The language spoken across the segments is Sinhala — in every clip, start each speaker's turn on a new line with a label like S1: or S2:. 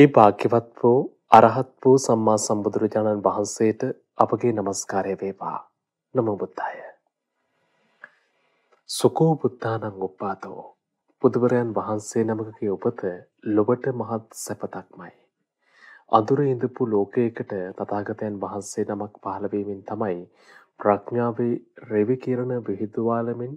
S1: ඒ භාග්‍යවත් වූ අරහත් වූ සම්මා සම්බුදුරජාණන් වහන්සේට අපගේ নমස්කාරය වේවා. නමෝ බුද්ධාය. සුකෝ බුද්ධානං උපාතෝ. බුදුවරයන් වහන්සේ නමකගේ උපත ලොවට මහත් සැපතක්මයි. අඳුරේ ඉඳපු ලෝකයකට තථාගතයන් වහන්සේ නමක් පහළ වීමෙන් තමයි ප්‍රඥාවේ රෙවි කිරණ විහිදුවාලමින්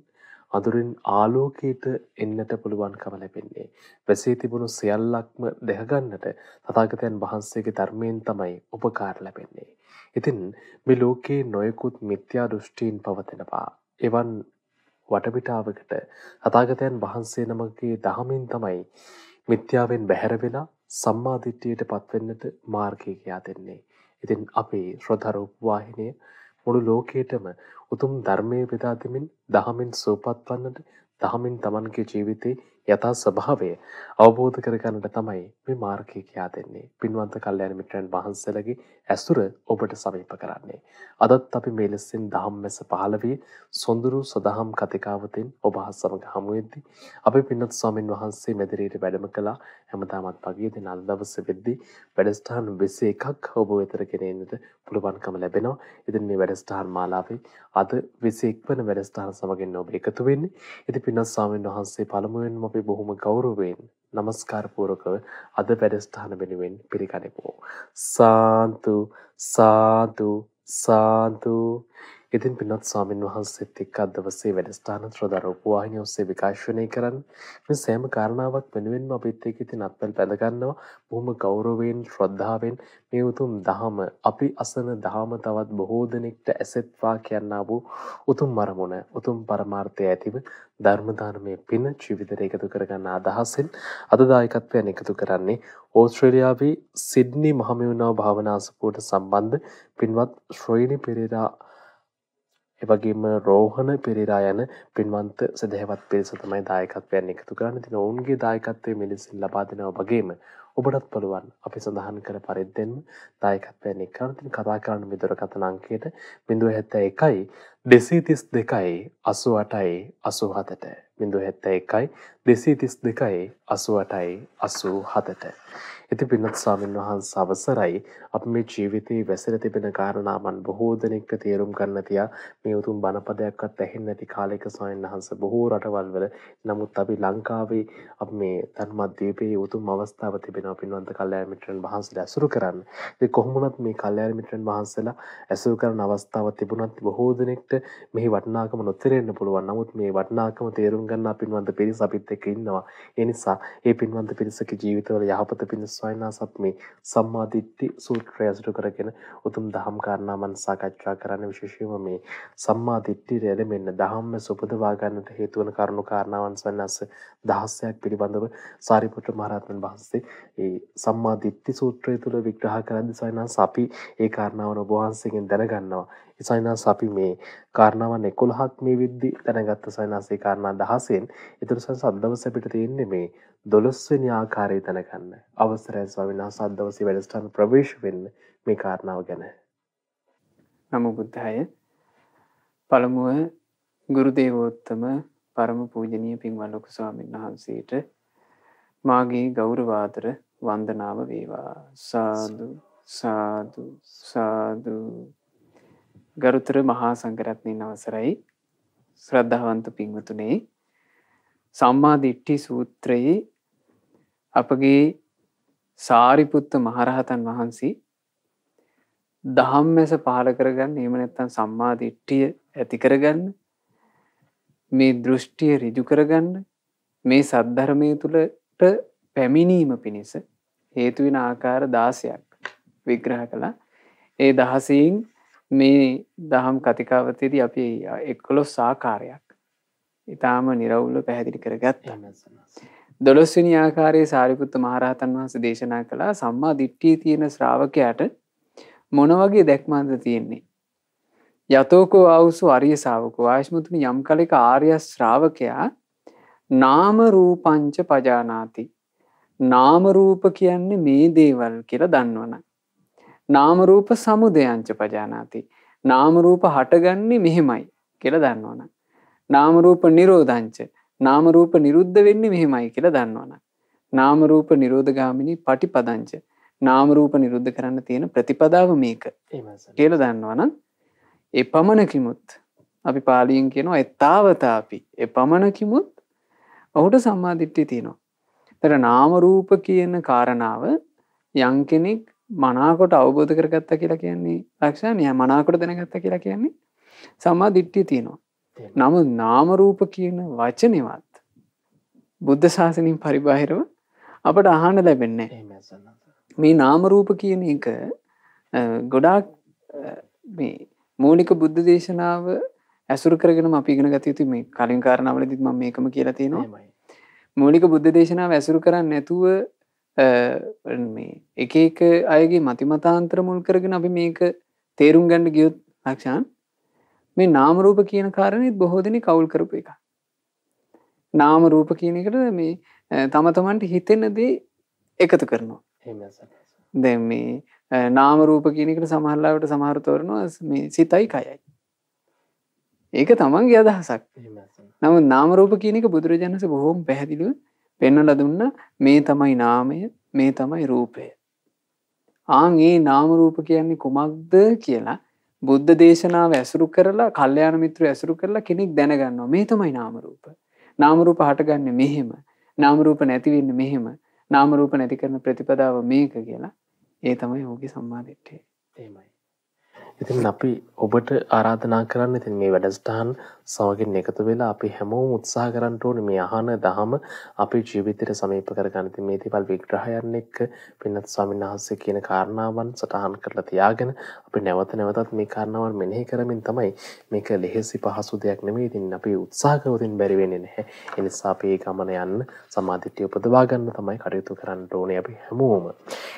S1: අඳුරින් ආලෝකීත එන්නට පුළුවන්කම ලැබෙන්නේ. වැසේ තිබුණු සියල්ලක්ම දැකගන්නට තථාගතයන් වහන්සේගේ ධර්මයෙන් තමයි උපකාර ලැබෙන්නේ. ඉතින් මේ ලෝකේ නොයෙකුත් මිත්‍යා දෘෂ්ටීන් පවතිනවා. එවන් වටපිටාවකට තථාගතයන් වහන්සේ නමකගේ දහමින් තමයි මිත්‍යාවෙන් බැහැර වෙලා සම්මා දිට්ඨියට පත්වෙන්නට මාර්ගය කියා දෙන්නේ. ඉතින් අපේ ශ්‍රද්ධා රූප වාහිනිය මුළු ලෝකයටම උතුම් ධර්මයේ බෙදා දෙමින් දහමින් සුවපත් වන්නට දහමින් Tamanගේ ජීවිතේ යථා ස්වභාවය අවබෝධ කරගන්නට තමයි මේ මාර්ගය කියා දෙන්නේ. පින්වන්ත කල්යාණ මිත්‍රයන් වහන්සේලගේ ඇසුර ඔබට සමීප කරන්නේ. අදත් අපි මේ ලෙසින් ධම්මස 15 සොඳුරු සදහම් කතිකාවතෙන් ඔබ සමග හමු වෙද්දී අපි පින්වත් ස්වාමින් වහන්සේ මෙදිරියට වැඩම කළා. හැමදාමත් වගේ දින අද දවසේ වෙද්දී වැඩසටහන් 21ක් ඔබ වෙතට ගෙනෙන්නට පුළුවන්කම ලැබෙනවා. ඉතින් මේ වැඩසටහන් මාලාවේ අද 21 වන වැඩසටහන සමගින් ඔබ එකතු වෙන්නේ. ඉතින් පින්වත් ස්වාමින් වහන්සේ පළමුවෙන්ම අපි බොහොම ගෞරුවෙන් නමස්කාරපුූරකව අද වැඩස්ථාන වෙනුවෙන් පිළිගනිපෝ. සාන්තු සාදු සාන්තුූ ඉතින් පින්වත් ස්වාමින් වහන්සේත් එක්ක අද දවසේ වැඩසටහන ත්‍රදර උපවාහිනිය ඔස්සේ විකාශනය කරන්න මේ සෑම කාරණාවක් වෙනුවෙන්ම අපිත් එක්ක ඉතින් අත්පල් පැද ගන්නවා බොහොම ගෞරවයෙන් ශ්‍රද්ධාවෙන් මේ උතුම් ධහම අපි අසන ධහම තවත් බොහෝ දෙනෙක්ට ඇසෙත්වා කියනා වූ උතුම් මරමුණ උතුම් පරමාර්ථය ඇතිව ධර්ම දානමේ පින ජීවිතයට එකතු කරගන්න අදහසෙන් අද දායකත්වයෙන් එකතු කරන්නේ ඕස්ට්‍රේලියාවේ සිඩ්නි මහමෙවුනාව භාවනාසපුවට සම්බන්ධ පින්වත් ශ්‍රේණි පෙරේරා එවගේම රෝහණ පෙරේරා යන පින්වන්ත සදහැවත් පිරිස තමයි දායකත්වයෙන් එකතු කරන්නේ. ඉතින් ඔවුන්ගේ දායකත්වය මෙලෙසින් ලබා දෙනවා වගේම ඔබටත් පුළුවන් අපි සඳහන් කර පරිද්දෙන්ම දායකත්වයෙන් එක්කන ඉතින් කතා කරන්න මේ දුරකථන අංකයට 071 232 88 87ට 071 232 88 87ට ඉති පින්නත් ස්වාමීන් වහන්ස අවසරයි අප මේ ජීවිතයේ වැසර තිබෙන කාරණාවන් බොහෝ දෙනෙක්ට තේරුම් ගන්න තියා මේ උතුම් බණපදයක්වත් ඇහෙන්නේ නැති කාලයක ස්වාමීන් වහන්ස බොහෝ රටවල් වල නමුත් අපි ලංකාවේ අප මේ ධර්මද්වීපයේ උතුම් අවස්ථාව තිබෙනවා පින්වන්ත කල්යාණ මිත්‍රයන් වහන්සේලා අසුරු කරන්න. ඉතින් කොහොමුණත් මේ කල්යාණ මිත්‍රයන් වහන්සේලා අසුරු කරන අවස්ථාව තිබුණත් බොහෝ දෙනෙක්ට මෙහි වටිනාකම නොතේරෙන්න පුළුවන්. නමුත් මේ වටිනාකම තේරුම් ගන්න පින්වන්ත පිරිස අපිත් එක්ක ඉන්නවා. ඒ නිසා මේ පින්වන්ත පිරිසක ජීවිතවල යහපත පිණිස ස්වයනාසත් මේ සම්මාධිත්්‍ය සූත්‍රය ඇසුරු කරගෙන උතුම් දහම් කාරණාමන් සාකච්ඡා කරන්න විශේෂීම මේ සම්මාධිට්ටි රැල මෙන්න දහම්ම සුපදවාගන්නට හේතුවන කරුණු කාරණාවන් වන්නස දහස්සයක් පිළිබඳව සාරිපුට මහරත්න් වහන්සේ ඒ සම්මාධිත්්‍ය සූත්‍රය තුළ විග්‍රහ කරදි සයිනා සපි ඒ කාරණාවන බහන්සගෙන් දැනගන්නවා සයිනා සපි මේ කාරණාවන් එකොළහක් මේ විද්දි දැනගත්ත සයිනාසේ කාරණා දහසෙන් එතුරසන් සද්දව සැපිට තියෙන්නේ මේ දොළොස්වෙනි ආකාරය දැනගන්න අවසරයි ස්වාමීන් වහන්සේ අද දවසේ වැඩසටහන ප්‍රවේශ වෙන්න මේ කාරණාව ගැන.
S2: නමෝ බුද්ධාය. පළමුව ගුරු දේවෝත්තම පරම පූජනීය පින්වත් ලොකු ස්වාමීන් වහන්සේට මාගේ ගෞරවාදර වන්දනාව වේවා. සාදු සාදු සාදු. ගරුතර මහා සංඝරත්නයන් අවසරයි. ශ්‍රද්ධාවන්ත පින්වතුනි සම්මා දිට්ඨි සූත්‍රයේ අපගේ සාරිපුත්ත මහරහතන් වහන්සේ දහම් මෙස පහල කරගන්න එම නැත්තන් සම්මාධිට්ටිය ඇති කරගන්න මේ දෘෂ්ටිය රිජු කරගන්න මේ සද්ධර්මය තුළට පැමිණීම පිණිස හේතුවෙන ආකාර දාසයක් විග්‍රහ කළ ඒ දහසයෙන් මේ දහම් කතිකාවතයේද අපි එක්කොලොස් සාකාරයක් ඉතාම නිරවුල්ල පැහැදිලි කරගත් හමසනස. දොළොස්වනි ආකාරයේ සාරිපුත්ත මහරහතන් වහන්ස දේශනා කළා සම්මා දිට්ටිය තියෙන ශ්‍රාවකයට මොනවගේ දැක්මන්ද තියෙන්නේ. යතෝකෝ අවුසු අරිය සාාවකෝ ආශ්මුතුන යම් කලෙක ආර්ය ශ්‍රාවකයා නාම රූපංච පජානාති. නාමරූප කියන්නේ මේ දේවල් කියලා දන්නවන. නාමරූප සමුදයංච පජානාති. නාමරූප හටගන්නේ මෙහෙමයි කියල දන්නවන. නාමරූප නිරෝධංච නාමරූප නිරුද්ධ වෙන්නේ මෙහෙමයි කියලා දන්නවන. නාමරූප නිරෝධගාමිනි පටිපදංච නාමරූප නිරුද්ධ කරන්න තියෙන ප්‍රතිපදාව මේක කියල දන්නවනම් ඒ පමණකිමුත් අපි පාලියෙන් කියනවා එත්තාවතාපි එ පමණකිමුත් ඔහුට සම්මාධිට්ටි තියෙනවා. තර නාමරූප කියන කාරණාව යං කෙනෙක් මනාකොට අවබෝධ කරගත්ත කියලා කියන්නේ ලක්ෂණ ය මනාකොට දෙනගත්ත කියලා කියන්නේ සම්මා දිට්ටි තියෙනවා නමුත් නාම රූප කියන වචනේවත් බුද්ධ ශාසනයෙන් පරිබාහිරව අපට අහන්න ලැබෙන්නේ මේ නාම රූප කියන එක ගොඩාක් මේ මූලික බුද්ධ දේශනාව ඇසුරු කරගෙන අපි ඉගෙන ගත යුතු මේ කලින් කාරණාවලදීත් මම මේකම කියලා තියෙනවා මූලික බුද්ධ දේශනාව ඇසුරු කරන්නේ නැතුව මේ එක එක අයගේ මතිමතාන්තර මුල් කරගෙන අපි මේක තේරුම් ගන්න ගියොත් ලක්ෂාන් මේ නාමරූප කියන කාරණයත් බොහෝ දෙනෙ කවුල් කරපු එක. නාම රූප කියන එකට මේ තමතමන්ට හිතෙන දේ එකතු කරනවා. දැ මේ නාමරූප කියනකට සමහල්ලාවට සමහරතවරනවා මේ සිතයි කයයි. ඒක තමන්ගේ අදහසක් නම නාමරූප කියනක බුදුරජාණස බොහෝම පැහැදිලිව පෙන්නල දුන්න මේ තමයි නාමය මේ තමයි රූපය. ආන් ඒ නාමරූප කියන්නේ කුමක්ද කියලා බුද්ධ දේශනාව ඇසුරු කරලා කල්්‍යයාන මිත්‍ර ඇසුරු කරලා කෙනෙක් දැනගන්නවා මේ තමයි නාමරූප නාමරූප හටගන්න මෙහෙම නාමරූප නැතිවෙන්න මෙහෙම නාමරූප නැති කරන ප්‍රතිපදාව මේක කියලා ඒ තමයි හෝගේ සම්මාධිට්ටේ ඒමයි
S1: ඉතින් අපි ඔබට ආරාධනා කරන්න ඉතින් මේ වැඩසටහන් සමගින් එකතු වෙලා අපි හැමෝම උත්සාහ කරන්න ඕනේ මේ අහන දහම අපේ ජීවිතයට සමීප කරගන්න. ඉතින් මේ දේවල් විග්‍රහයන් එක්ක පින්නත් ස්වාමීන් වහන්සේ කියන කාරණාවන් සටහන් කරලා තියාගෙන අපි නැවත නැවතත් මේ කාරණාවන් මෙනෙහි කරමින් තමයි මේක ලෙහෙසි පහසු දෙයක් නෙමෙයි. ඉතින් අපි උත්සාහ කරුවොතින් බැරි වෙන්නේ නැහැ. ඒ නිසා අපි මේ ගමන යන්න සමාධිත්‍ය උපදවා ගන්න තමයි කටයුතු කරන්න ඕනේ අපි හැමෝම.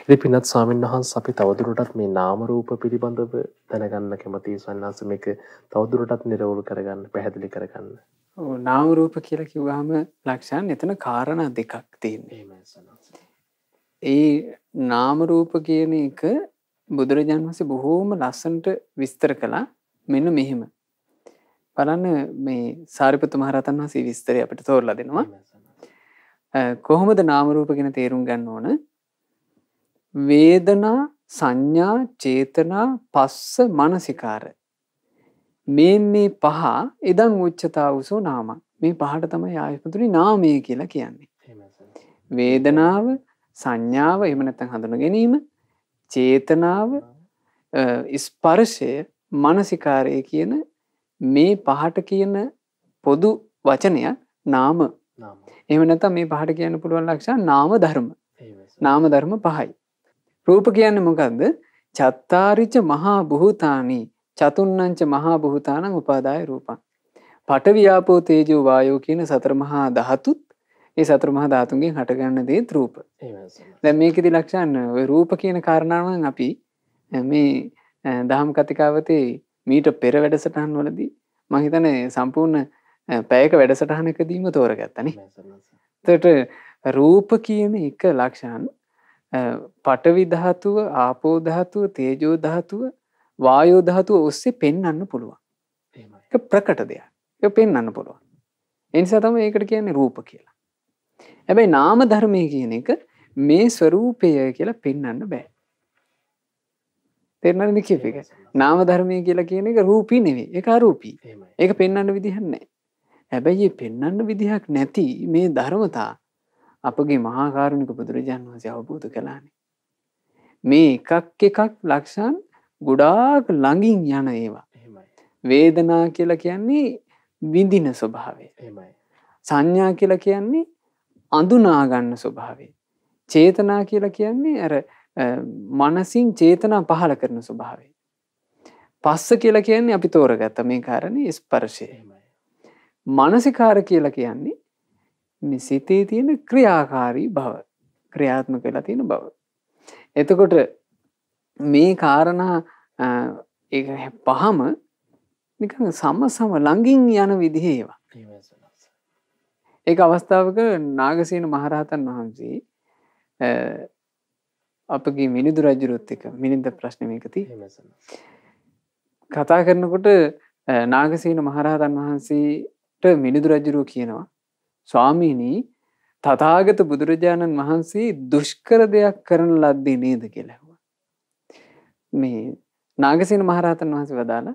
S1: ඉතින් පින්නත් ස්වාමීන් වහන්සේ අපි තවදුරටත් මේ නාම රූප පිළිබඳව දැනගන්න කැමති සන්නාස මේක තවදුරටත් නිරවුල් කරගන්න පැහැදිලි කරගන්න
S2: නාවරූප කියල කිව්වාම ලක්ෂයන් එතන කාරණ දෙකක් තියන්නේ ඒ නාමරූප කියන එක බුදුරජාන් වහසේ බොහෝම ලස්සන්ට විස්තර කලා මෙන්න මෙහෙම බලන්න මේ සාරිපතු මහරතන් වහසේ විස්තරය අපට තෝරල දෙනවා කොහොමද නාමරූප ගෙන තේරුම් ගන්න ඕන වේදනා සංඥා චේතනා පස්ස මනසිකාර මේ මේ පහ එදං උච්චතා උසෝ නාම මේ පහට තමයි ආයපතුරි නාමය කියලා කියන්නේ. වේදනාව සංඥාව එමනැතන් හඳුන ගැනීම චේතනාව ස්පර්ශය මනසිකාරය කියන මේ පහට කියන පොදු වචනය නාම එමනත මේ පහට කියන්න පුළුවන් ලක්ෂා නාම ධර්ම නාම ධර්ම පහයි. රූප කියන්නේ මොකද්ද? චත්තාරිච මහා බුහතානි චතුන්නංච මහා බුහතානං උපාදාය රූපං. පඨවි ආපෝ තේජෝ වායෝ කියන සතර මහා ධාතුත් ඒ සතර මහා ධාතුන්ගෙන් හටගන්න දේත් රූප. දැන් මේකෙදි ලක්ෂණ ඔය රූප කියන කාරණාව නම් අපි මේ දහම් කතිකාවතේ මීට පෙර වැඩසටහන් වලදී මම හිතන්නේ සම්පූර්ණ පැයක වැඩසටහනකදීම තෝරගත්තනේ. එතකොට රූප කියන එක ලක්ෂණ පඨවි ධාතුව, ආපෝ ධාතුව, තේජෝ ධාතුව, වායෝ ධාතුව ඔස්සේ පෙන්වන්න පුළුවන්. එහෙමයි. ඒක ප්‍රකට දෙයක්. ඒක පෙන්වන්න පුළුවන්. ඒ නිසා තමයි ඒකට කියන්නේ රූප කියලා. හැබැයි නාම ධර්මයේ කියන එක මේ ස්වરૂපය කියලා පෙන්වන්න බෑ. තේරෙනවද කිව්ව එක? නාම ධර්මය කියලා කියන එක රූපී නෙවෙයි. ඒක අරූපී. ඒක පෙන්වන්න විදිහක් නැහැ. හැබැයි මේ පෙන්වන්න විදිහක් නැති මේ ධර්මතා අපගේ මහාකාරුණික බුදුරජාන් වහන්සේ අවබෝධ කළානේ. මේ එකක් එකක් ලක්ෂන් ගොඩාක් ළඟින් යන ඒවා. වේදනා කියලා කියන්නේ විඳින ස්වභාවය. සංඥා කියලා කියන්නේ අඳුනාගන්න ස්වභාවේ. චේතනා කියලා කියන්නේ ඇර මනසින් චේතනා පහල කරන ස්වභාවේ. පස්ස කියලා කියන්නේ අපි තෝරගත්ත මේ කාරණය ස්පර්ශයමයි. මනසිකාර කියලා කියන්නේ මේ සිතේ තියෙන ක්‍රියාකාරී බව ක්‍රියාත්ම කලා තියෙන බව. එතකොට මේ කාරණා පහම නිකන් සම සම ළඟින් යන විදිහේවා. ඒ අවස්ථාවක නාගසීන මහරහතන් වහන්සේ අපගේ මිනිදු රජුරුත්තික මිනිද ප්‍රශ්නමයකති කතා කරනකොට නාගසීන මහරහතන් වහන්සේට මිනිදු රජරුව කියනවා ස්වාමීනී තතාගත බුදුරජාණන් වහන්සේ දුෂ්කර දෙයක් කරන ලද්දී නේද කෙලැහුව. මේ නාගසින මහරහතන් වහන්සේ වදාළ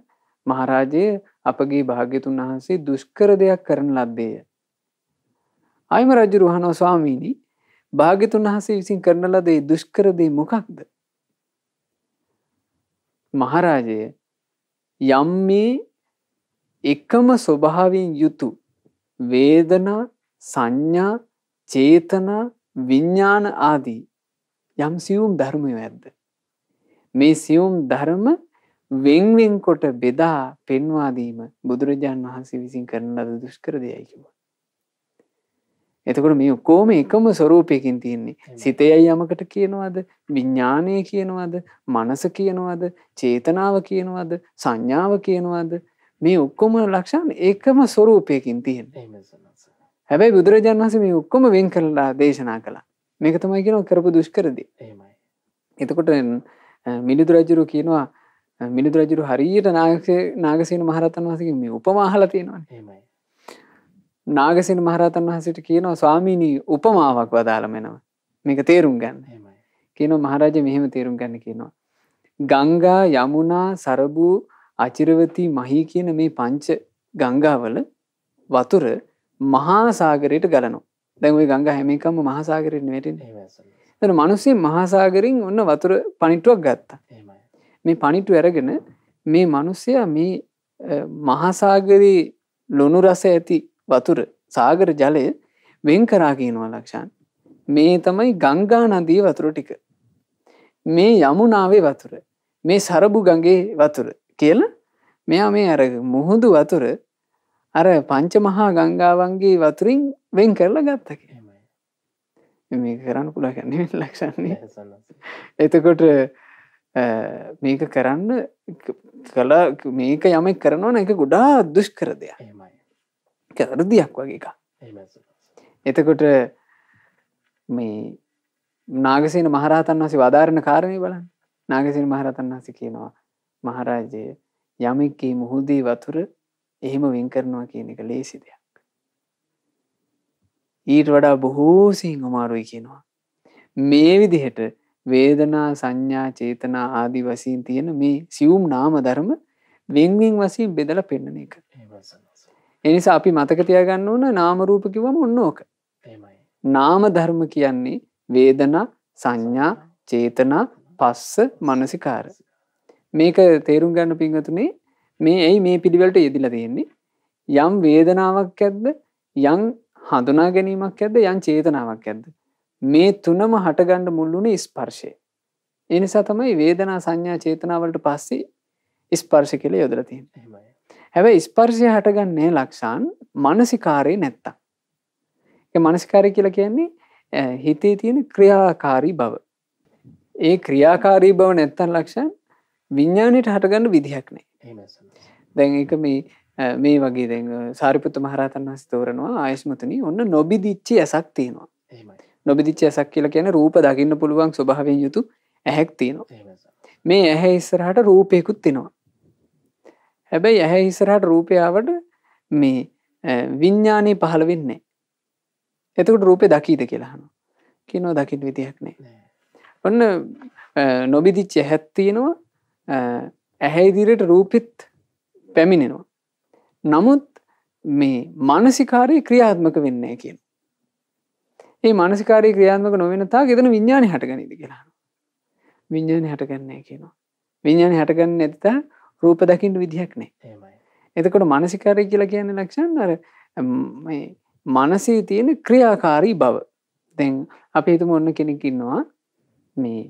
S2: මහරාජය අපගේ භාග්‍යතුන් වහන්සේ දුෂ්කර දෙයක් කරන ලද්දේය. අයිම රජු රුහනෝ ස්වාමීණී භාග්‍යතුන් වහසේ විසින් කරන ලදේ දුෂ්කරදේ මොකක්ද. මහරාජය යම් මේ එකම ස්වභාවෙන් යුතු වේදනා සංඥා චේතනා විඤ්ඥාන ආදී යම් සියුම් ධර්මය ඇද්ද. මේ සියුම් ධර්ම වෙංවෙන් කොට බෙදා පෙන්වාදීම බුදුරජාණන් වහන්සේ විසින් කරන ලද දුෂ්කර දෙයයි කිව්වා. එතකොට මේ ඔක්කොම එකම ස්වરૂපයකින් තියෙන්නේ. සිතේයි යමකට කියනවාද, විඥානය කියනවාද, මනස කියනවාද, චේතනාව කියනවාද, සංඥාව කියනවාද? මේ ඔක්කොම ලක්ෂණ එකම ස්වરૂපයකින් තියෙනවා. හැබැයි බුදුරජාන් වහස මේ ඔක්කොම වෙන් කරලා දේශනා කළා මේක තමයි කියෙන කරපු දුෂ්කරදි එමයි එතකොට මිනිදුරජුරු කියනවා මිනිදුරජුරු හරියට නාගසීන මහරතන් වහසක මේ උපමාහල තියෙනවා එමයි නාගසින මහරතන් වහසට කියනවා ස්වාමීණී උපමාවක් වදාළමෙනව මේක තේරුම් ගන්න කියනො මහරජ මෙහෙම තේරුම් ගන්න කියනවා. ගංගා යමුනා සරබූ අචිරවති මහි කියන මේ පංච ගංගාවල වතුර මහාසාගරයට ගලනවා දැන්ේ ගංග හැමිකම මහසාගරෙන් වැටෙන තන මනුස්සේ මහසාගරින් ඔන්න වතුර පනිිටුවක් ගත්තා මේ පනිිටු ඇරගෙන මේ මනුස්සය මේ මහසාගරී ලොනු රස ඇති වතුර සාගර ජලය වෙන් කරාගෙනවා ලක්ෂාන් මේ තමයි ගංගා නදී වතුර ටික මේ යමුනාවේ වතුර මේ සරබු ගගේ වතුර කියලා මෙයා මේ ඇර මුහුදු වතුර අර පංච මහා ගංගාවන්ගේ වතුරින් වෙන් කරලා ගත්ත කියලා මේ කරන්න පුළා කන්නේ ලක්ෂන්නේ එතකොට මේක කරන්න කළ මේක යමෙක් කරනවා එක ගොඩා දුෂ්කර දෙයක් කර දෙයක් වගේ එක එතකොට මේ නාගසන මහරහතන් වහසේ වධාරණ කාරණය බලන් නාගසින මහරතන් වහස කියනවා මහරාජය යමෙක්කේ මුහුදී වතුර එහෙම වෙන් කරනවා කියන එක ලේසි දෙයක්. ඊට වඩා බොහෝ සිං අමාරුයි කියනවා. මේ විදිහට වේදනා සංඥා චේතනා ආදි වසීන් තියෙන මේ සියුම් නාම ධර්ම වෙන්වෙන් වසින් බෙදල පෙන්නන එක. එනිසා අපි මතකතියගන්න ඕන නාමරූප කිවම ඔන්න ඕක. නාම ධර්ම කියන්නේ වේදනා සංඥා චේතනා පස්ස මනසිකාර. මේක තේරුම් ගන්න පින්වතුනේ මේ ඇයි මේ පිළිවෙලට යෙදිල තියෙන්නේ යම් වේදනාවක් ඇද්ද යං හඳුනා ගැනීමක් ඇද යන් චේතනාවක් ඇද්ද මේ තුනම හටගණ්ඩ මුල්ලුනේ ස්පර්ශය එනිසා තමයි වේදනා සංඥා චේතනාවලට පස්සේ ස්පර්ශ කළ යොදර තියෙන හැබැ ස්පර්ශය හටගන්නේ ලක්ෂාන් මනසිකාරය නැත්තා මනස්කාරය කියලා කියන්නේ හිතේ තියෙන ක්‍රියාකාරී බව ඒ ක්‍රියාකාරී බව නැත්තන් ලක්ෂන් විඤ්ඥානයට හටගන්න විදිහක් නෑ දැන් එක මේ මේ වගේ දැ සාරිපපුත්ත මහරතන් වස් තෝරනවා ආයස්මතන ඔන්න නොබිදිච්චි ඇසක් තියෙනවා නොබිදිච්චි ඇසක් කියල කියන රූප දකින්න පුළුවන් ස්වභාවෙන් යුතු ඇහැක් තියෙනවා මේ ඇහැ ඉස්සරහට රූපයකුත් තිෙනවා හැබැයි ඇහැ ඉස්සරහට රූපයාවට මේ විඤ්ඥානය පහළ වෙන්නේ එතකට රූපය දකීද කියලාහන කියනෝ දකිට විදිහක් නෑ ඔන්න නොබිදිච්ච හැත්තියෙනවා ඇහැයිදිරයට රූපිත් පැමිණෙනවා. නමුත් මේ මානසිකාරය ක්‍රියාත්මක වෙන්නේ කියන. ඒ මානසිකාරය ක්‍රියාත්මක නොවෙනතා ගෙතන විඤ්ඥාණ හටගනිද කියලා. විඤ්ඥාණ හටගන්නේ කියනවා. විඤ්ඥාණ හටගන්න ඇත රූප දකිින්ට විදිහක් නෑ. එතකොට මානසිකාරය කියලා කියන්නේ ලක්ෂන් අර මනසේ තියෙන ක්‍රියාකාරී බව දැන් අපි හිතුම ඔන්න කෙනෙකින්නවා මේ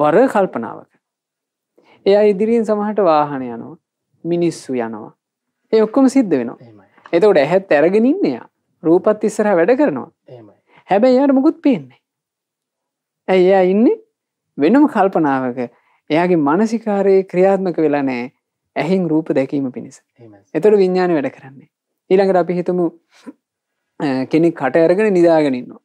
S2: බර කල්පනාවක් එයා ඉදිරියෙන් සමහට වාහන යනවා මිනිස්සු යනවා ඒ ඔක්කොම සිද්ධ වෙනවා එතකට ඇහැත් ඇරගෙනන්නේයා රූපත් ඉස්සර වැඩ කරනවා හැබැයි යාට මුකුත් පේන්නේ ඇයි එයා ඉන්නේ වෙනම කල්පනාවක එයාගේ මනසිකාරයේ ක්‍රියාත්මක වෙලා නෑ ඇහින් රූප දැකීම පිණිස එතොට විඤ්ඥාන වැඩ කරන්නේ ඊළඟට අපි හිතමු කෙනෙක් කට ඇරගෙන නිදාගෙනන්නවා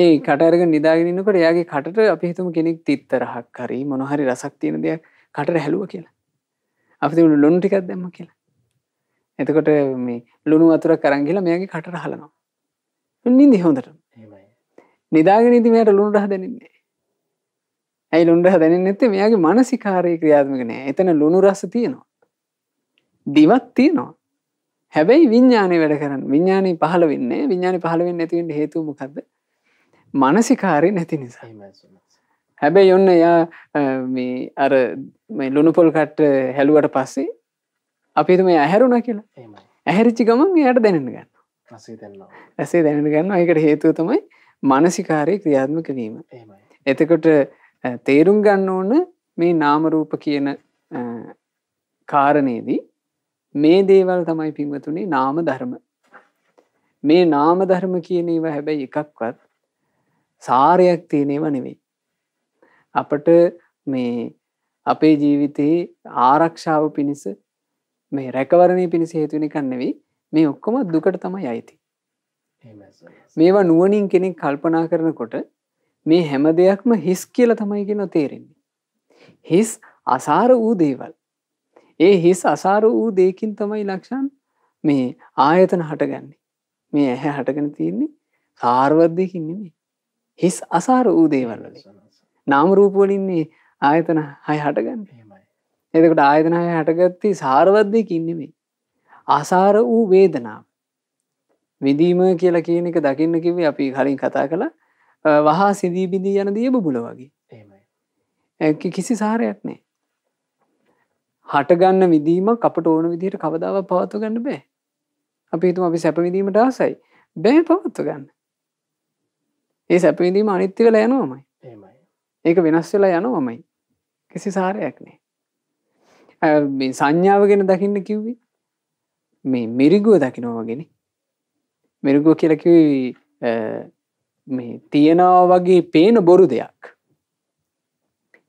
S2: ඒ කටරග නිදාගෙනන්නකට යාගේ කටට අපි හිතම කෙනෙක් තිත්තරහක් හරි මොනහරි රසක් තියෙන දෙයක් කටට හැලුව කියලා අපි ුණු ලොන් ටිකක් දෙම කියලා එතකොට මේ ලුණු අතුර කරංගිලා මේගේ කටට හලනවා නිදි හොඳට නිදාගෙනීති මෙයට ලුණුට හදැනන්නේ ඇයි ලුන්ට හදැන නැත්තේ මෙයාගේ මනසිකාරය ක්‍රියාත්මක නෑ එතන ලුණු රස තියෙනවා දිවත් තියෙනවා හැබැයි විඤ්ඥානය වැඩ කරන්න විඤ්ඥානී පහල වෙන්න විඤ්ඥානි පහලවෙන්න ඇතිවට හේතුමකක්ද මනසිකාරය නැති නිසා හැබැයි ඔන්න එයා මේ අර මේ ලුණුපොල් කට්ට හැලුවට පස්සේ අපිතු මේ ඇහැරුණ කියලා ඇහැරිච්චි ගමන් යට දැනෙන
S1: ගන්න
S2: ඇසේ දැනෙන ගන්න අයකට හේතුව තමයි මනසිකාරය ක්‍රියාත්මක වීම එතකොට තේරුම් ගන්න ඕන මේ නාමරූප කියන කාරණයේදී මේ දේවල් තමයි පින්වතුනේ නාම ධර්ම මේ නාම ධර්ම කියනව හැබැයි එකක්වත් සාරයක් තියෙනව නෙවෙයි. අපට මේ අපේ ජීවිතයේ ආරක්ෂාව පිණිස මේ රැකවරණය පිණිස හේතුවෙන කන්නෙවෙයි මේ ඔක්කොම දුකට තමයි අයිති. මේවා නුවනින් කෙනෙක් කල්පනා කරනකොට මේ හැම දෙයක්ම හිස් කියල තමයිග නොතේරෙන්නේ. හිස් අසාර වූ දේවල්. ඒ හිස් අසාර වූ දේකින් තමයි ලක්ෂන් මේ ආයතන හටගන්නේ. මේ ඇහැ හටගෙන තියන්නේ සාර්වද්ධයකින් නෙමේ. හිස් අසාර වූ දේවල් වලින්. නාම රූප වලින්නේ ආයතන 6 හටගන්නේ. එහෙමයි. එතකොට ආයතන 6 හටගatti සාරවත් දෙයක් ඉන්නේ ආසාර වූ වේදනාව. විඳීම කියලා කියන එක දකින්න කිව්වේ අපි කලින් කතා කළා වහා සිඳී බිඳී යන දිය බුබුල වගේ. එහෙමයි. කිසි සාරයක් නැහැ. හටගන්න විදීමක් අපට ඕන විදිහට කවදාව පවත්ව ගන්න බෑ. අපි හිතුම අපි සැපවිදීමට ආසයි. බෑ පවත්ව ගන්න. ඒ සැපවිඳීම අනිත්ති වෙලා යනුවමයි ඒක වෙනස් වෙලා යනුවමයි කිසි සාරයක් නෑ සංඥාව ගෙන දකින්න කිව්වි මේ මිරිගුව දකිනෝවගෙන මිරිගුව කියලකිව මේ තියෙනවා වගේ පේන බොරු දෙයක්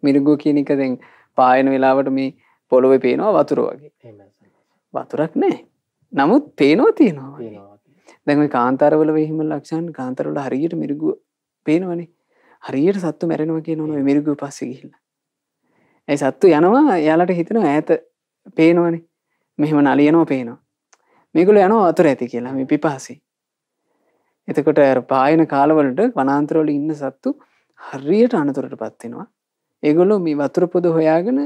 S2: මිරිගුව කියන එක දැන් පායන වෙලාවට මේ පොළොව පේනවා වතුර වගේ වතුරක් නෑ නමුත් පේනවා
S1: තියෙනවා
S2: දැම කාන්තරවල වෙහිම ලක්ෂන් කාන්තරවල හරියට මිරිගුව පේනවනේ හරියට සත්තු මැරෙනවා කියන නො මිරිගු පස්ස ගිහිල්ල ඇයි සත්තු යනවා යාලට හිතනවා ඇත පේනවනේ මෙහෙම නලියනෝ පේනවා මේකුල යන අතුර ඇති කියලා මේ පිපාසි එතකොට පායන කාලවලට වනාන්තරවල ඉන්න සත්තු හරියට අනතුරට පත්වෙනවා ඒගොල්ලෝ මේ වතුර පොද හොයාගෙන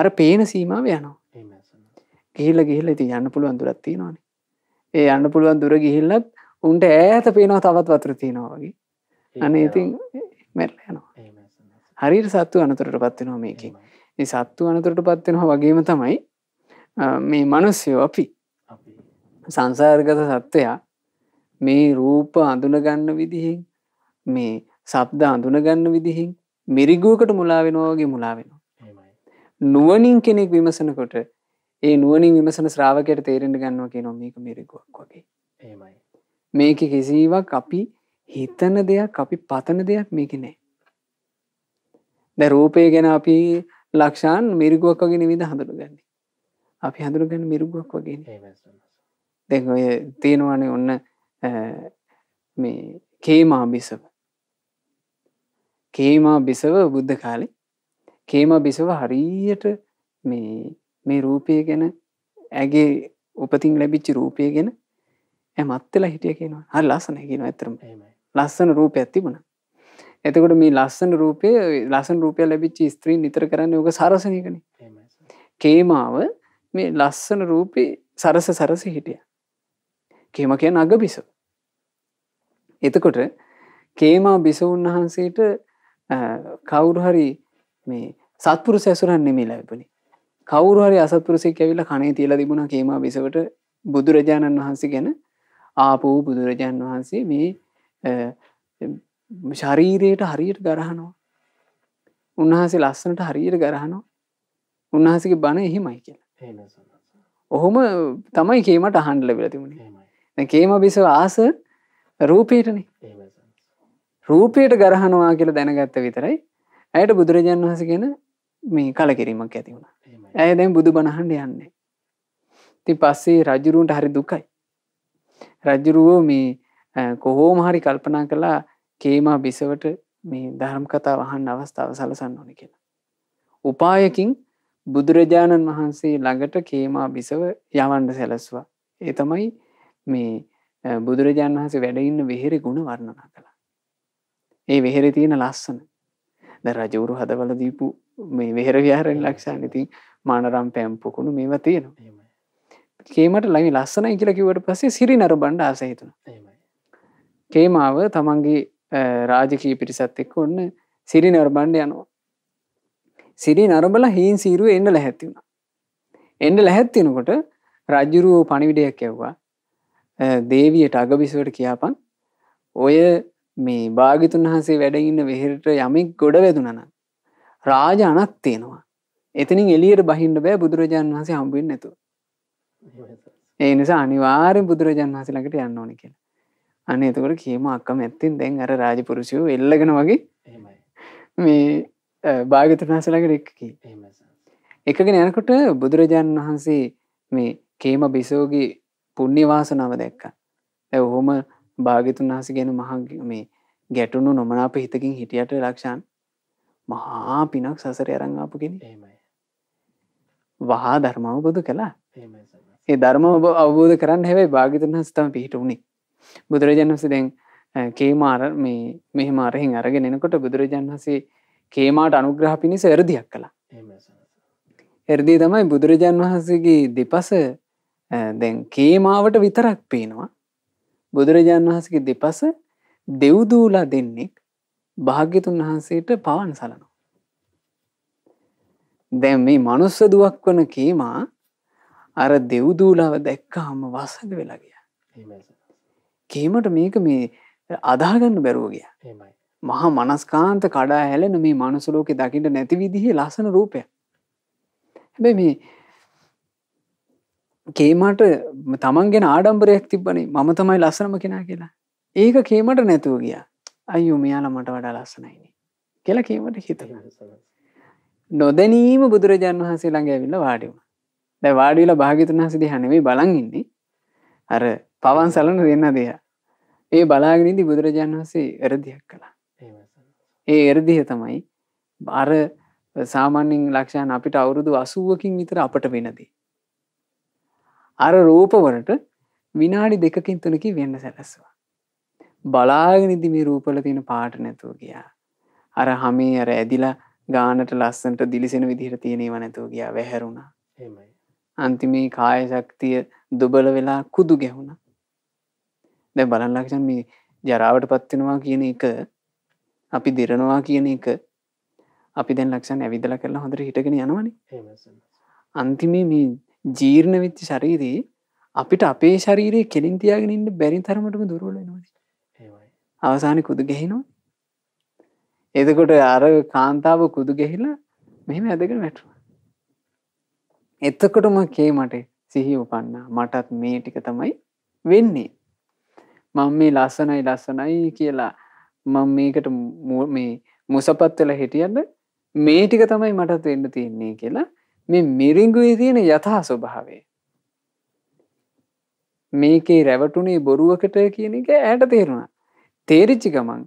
S2: අර පේන සීමාව යනවා ගිහිල්ල ගිහිල්ල ඉති යන්න පුළුවන් දුරත් තියෙනවානේ ඒ අන්න පුළුවන් දුර ගිහිල්ලත් උන්ට ඈත පේනවා තවත් වතුර තියෙනවා වගේ අනේ ඉතින් මැරල යනවා හරියට සත්තු අනතුරට පත්වෙනවා මේකින් සත්තු අනතුරට පත්වෙනවා වගේම තමයි මේ මනුස්්‍යයෝ අපි සංසාර්ගත සත්වයා මේ රූප අඳුනගන්න විදිහින් මේ සබ්ද අඳුනගන්න විදිහින් මිරිගුවකට මුලාවෙනවාගේ මුලාවෙනවා. නුවනින් කෙනෙක් විමසනකොට ඒ නුවනින් විමසන ශ්‍රාවකයට තේරෙන්ට ගන්නවා කිය නො මේක මිරිගුවක් වගේ. මේක කිසිවක් අපි හිතන දෙයක් අපි පතන දෙයක් මේක නෑ. ද රූපය ගැන අපි ලක්ෂාන් මිරිගුවක් වගෙන විද හඳුරු ගන්න. අපි හඳුරු ගැන මිරුගුවක් වගේ දෙ ඔය තියෙනවානේ ඔන්න මේ කේමා බිසව කේමා බිසව බුද්ධ කාලේ කේමා බිසව හරීයට මේ මේ රූපය ගැන ඇගේ උපතින් ලැබිච්චි රූපය ගැන ඇමත්තලා හිටිය කියෙනවා හල් ලසන කියෙන ඇතරම ඒමයි ලස්සන රූපයක් තිබුණ එතකොට මේ ලස්සන රූපය ලසන් රූපය ලැබිච්චි ස්ත්‍රී නිතර කරන්න යක සරසනයකන කේමාව මේ ලස්සන රූපේ සරස සරස හිටිය කේම කිය අග බිස එතකොට කේමා බිසවුන් වහන්සේට කවුරු හරි මේ සත්පුරු සැසුරන් නෙමේ ලැබනි කවුරු හරි අසත්පුරුසේ කැවිල කනේ තියලා තිබුණ කේමා බිසවට බුදුරජාණන් වහන්සේ ගැන ආපු බුදුරජාණන් වහන්සේ මේ ශරීරයට හරියට ගරහනවා උන්වහසේ ලස්සනට හරියට ගරහනවා උන්වහසගේ බණ එහෙමයි කියලා ඔහොම තමයි කේමට අහන්ඩල වෙලතිමුණේ කේම බිස ආස රූපයටන රූපයට ගරහනවා කියලා දැනගත්ත විතරයි ඇයට බුදුරජාන් වහස ගැන මේ කලකිරීමක් ඇති වුණ ඇය දැන් බුදු බණහන්ඩ යන්නේ ති පස්සේ රජරුන්ට හරි දුකයි රජරුවෝ මේ කොහෝම හරි කල්පනා කළා කේමා බිසවට මේ ධර්ම කතා වහන් අවස්ථාව සලසන්න ඕන කියලා. උපායකින් බුදුරජාණන් වහන්සේ ළඟට කේමා බිසව යවන්ඩ සැලස්වා. ඒ තමයි මේ බුදුරජාණන් වහසේ වැඩඉන්න වෙහෙරි ගුණ වර්ණනා කළ. ඒ වෙහෙරි තියෙන ලස්සන. ද රජවරු හදවල දීපු මේ වෙහෙර විහාරෙන් ලක්ෂානඉතින් මානරම් පැම්පොකුණු මේව තියෙනවා. කේමට ලයි ලස්සන ඉකිලකිවට පසේ සිරි නර බණ්ඩ ආසහිතුන. ඒමයි. කේමාව තමන්ගේ රාජකී පිරිසත් එක්ක ඔන්න සිරි නර්බන්්ඩ යනවා. සිරි නරබල හීන් සීරුව එන්න ලැහැත්තිවුණ. එන්ඩ ලැහැත්තිනකොට රජ්ජුරුවෝ පණිවිඩයක් ඇව්වා දේවියට අගබිසුවට කියාපන් ඔය මේ භාගිතුන් වහන්සේ වැඩඉන්න වෙහෙරට යමෙක් ගොඩ වැදුනන. රාජ අනත් තියෙනවා. එතනින් එලියට බහින්න බෑ බුදුරජාණන් වහන්සේ හම්බුවෙන් නැතු. ඒ නිසා අනිවාරෙන් බුදුරජාන් වහසලකට යන්න ඕනි කියලා. අන්න එතකොට කියම අක්කම ඇත්තින් දැන් අර රාජපුරුෂයෝ එල්ලගෙන වගේ මේ භාගත වහසලකට එක්කකි එකගෙන යනකොට බුදුරජාණන් වහන්සේ මේ කේම බිසෝගේ පුුණ්‍යවාසනාව දැක්ක ඇ ඔහොම භාගිතුන් වහස ගැන මහ මේ ගැටුණු නොමනාප හිතකින් හිටියට ලක්ෂාන් මහා පිනක් සසර අරංආපුගෙන වහා ධර්මාවබුදු කලා ඒ ධර්ම ඔබ අවබෝධ කරන්න හැබයි භාගිතුන් හස්තම පිහිට වුණේ බුදුරජාණන්සේ දැන් කේමාර මේ මෙහෙම අරහින් අරගෙන එනකොට බුදුරජාණන්සේ කේමාට අනුග්‍රහ පිණිස එරදියක් කළා එරදී තමයි බුදුරජාන් වහන්සේගේ දෙපස දැන් කේමාවට විතරක් පේනවා බුදුරජාන් වහන්සගේ දෙපස දෙව්දූලා දෙන්නෙක් භාග්‍යතුන් වහන්සේට පවන් සලනවා. දැම් මේ මනුස්ස දුවක් වන කේමා අර දෙව්දූලාව දැක්කාම වසග වෙලාගිය කීමට මේක මේ අදාගන්න බැරුවගිය මහා මනස්කාන්ත කඩා හැලෙන මේ මනුසුලෝකෙ දකිට නැති විදිහේ ලසන රූපය හැබැ මේ කේමට තමන්ගෙන ආඩම්බරයක් තිබ්බනේ මම තමයි ලස්සනම කෙනා කියලා ඒක කේමට නැතුව ගිය අයු මෙයාල මට වඩා ලස්සනයින කියලා කීමට හිත නොදැනීම බුදුරජාන් වහන්සේ ළඟ ඇවිල්ල වාඩිවුණ දැ වාඩිල භාගිතුන් හසිදි හැනවේ බලන් ඉන්නේ අර පවන් සලන දෙන්න දෙය ඒ බලාගෙනදී බුදුරජාණන් වසේ එරදියක් කළා ඒ එරදිහ තමයි බර සාමාන්‍යෙන් ලක්ෂයන් අපිට අවුරුදු අසුවකින් විතර අපට වෙනදී. අර රූපවලට විනාඩි දෙකකින් තුනකි වෙන්න සැලස්වා. බලාගනිදි මේ රූපල තියෙන පාට නැතුව ගියා. අර හමේ අර ඇදිලා ගානට ලස්සන්ට දිලිසෙන විදිහට තියෙනව නැතුව ගියා වැහැරුණා. අන්තිමේ කාය ශක්තිය දුබල වෙලා කුදු ගැහුණා. දැ බලල්ලක්ෂන් මේ ජරාවට පත්වෙනවා කියන එක අපි දෙරනවා කියන එක අපි දැන් ලක්ෂන් ඇවිදල කරලා හොඳර හිටගෙන යනවන අන්තිමේ මේ ජීර්ණ වෙච්චි ශරීරයේ අපිට අපේ ශරීරය කෙලින් තියාගෙනන්න බැරි තරමටම දුරුවලනවාන අවසානය කුදු ගැහෙනවා එදකොට අර කාන්තාව කුදු ගෙහිලා මෙහෙම ඇදගෙන වැටුව එත්තකොටම කේ මට සිහි උපන්නා මටත් මේ ටික තමයි වෙන්නේ මං මේ ලස්සනයි ලස්සනයි කියලා මං මේකට මේ මුසපත්වෙල හිටියන්න මේ ටික තමයි මටත් වෙන්න තියන්නේ කියලා මේ මිරිංගුයි තියෙන යථා ස්වභාවේ මේකේ රැවටුනේ බොරුවකට කියන එක ඇයට තේරුණා තේරිච්චි ගමන්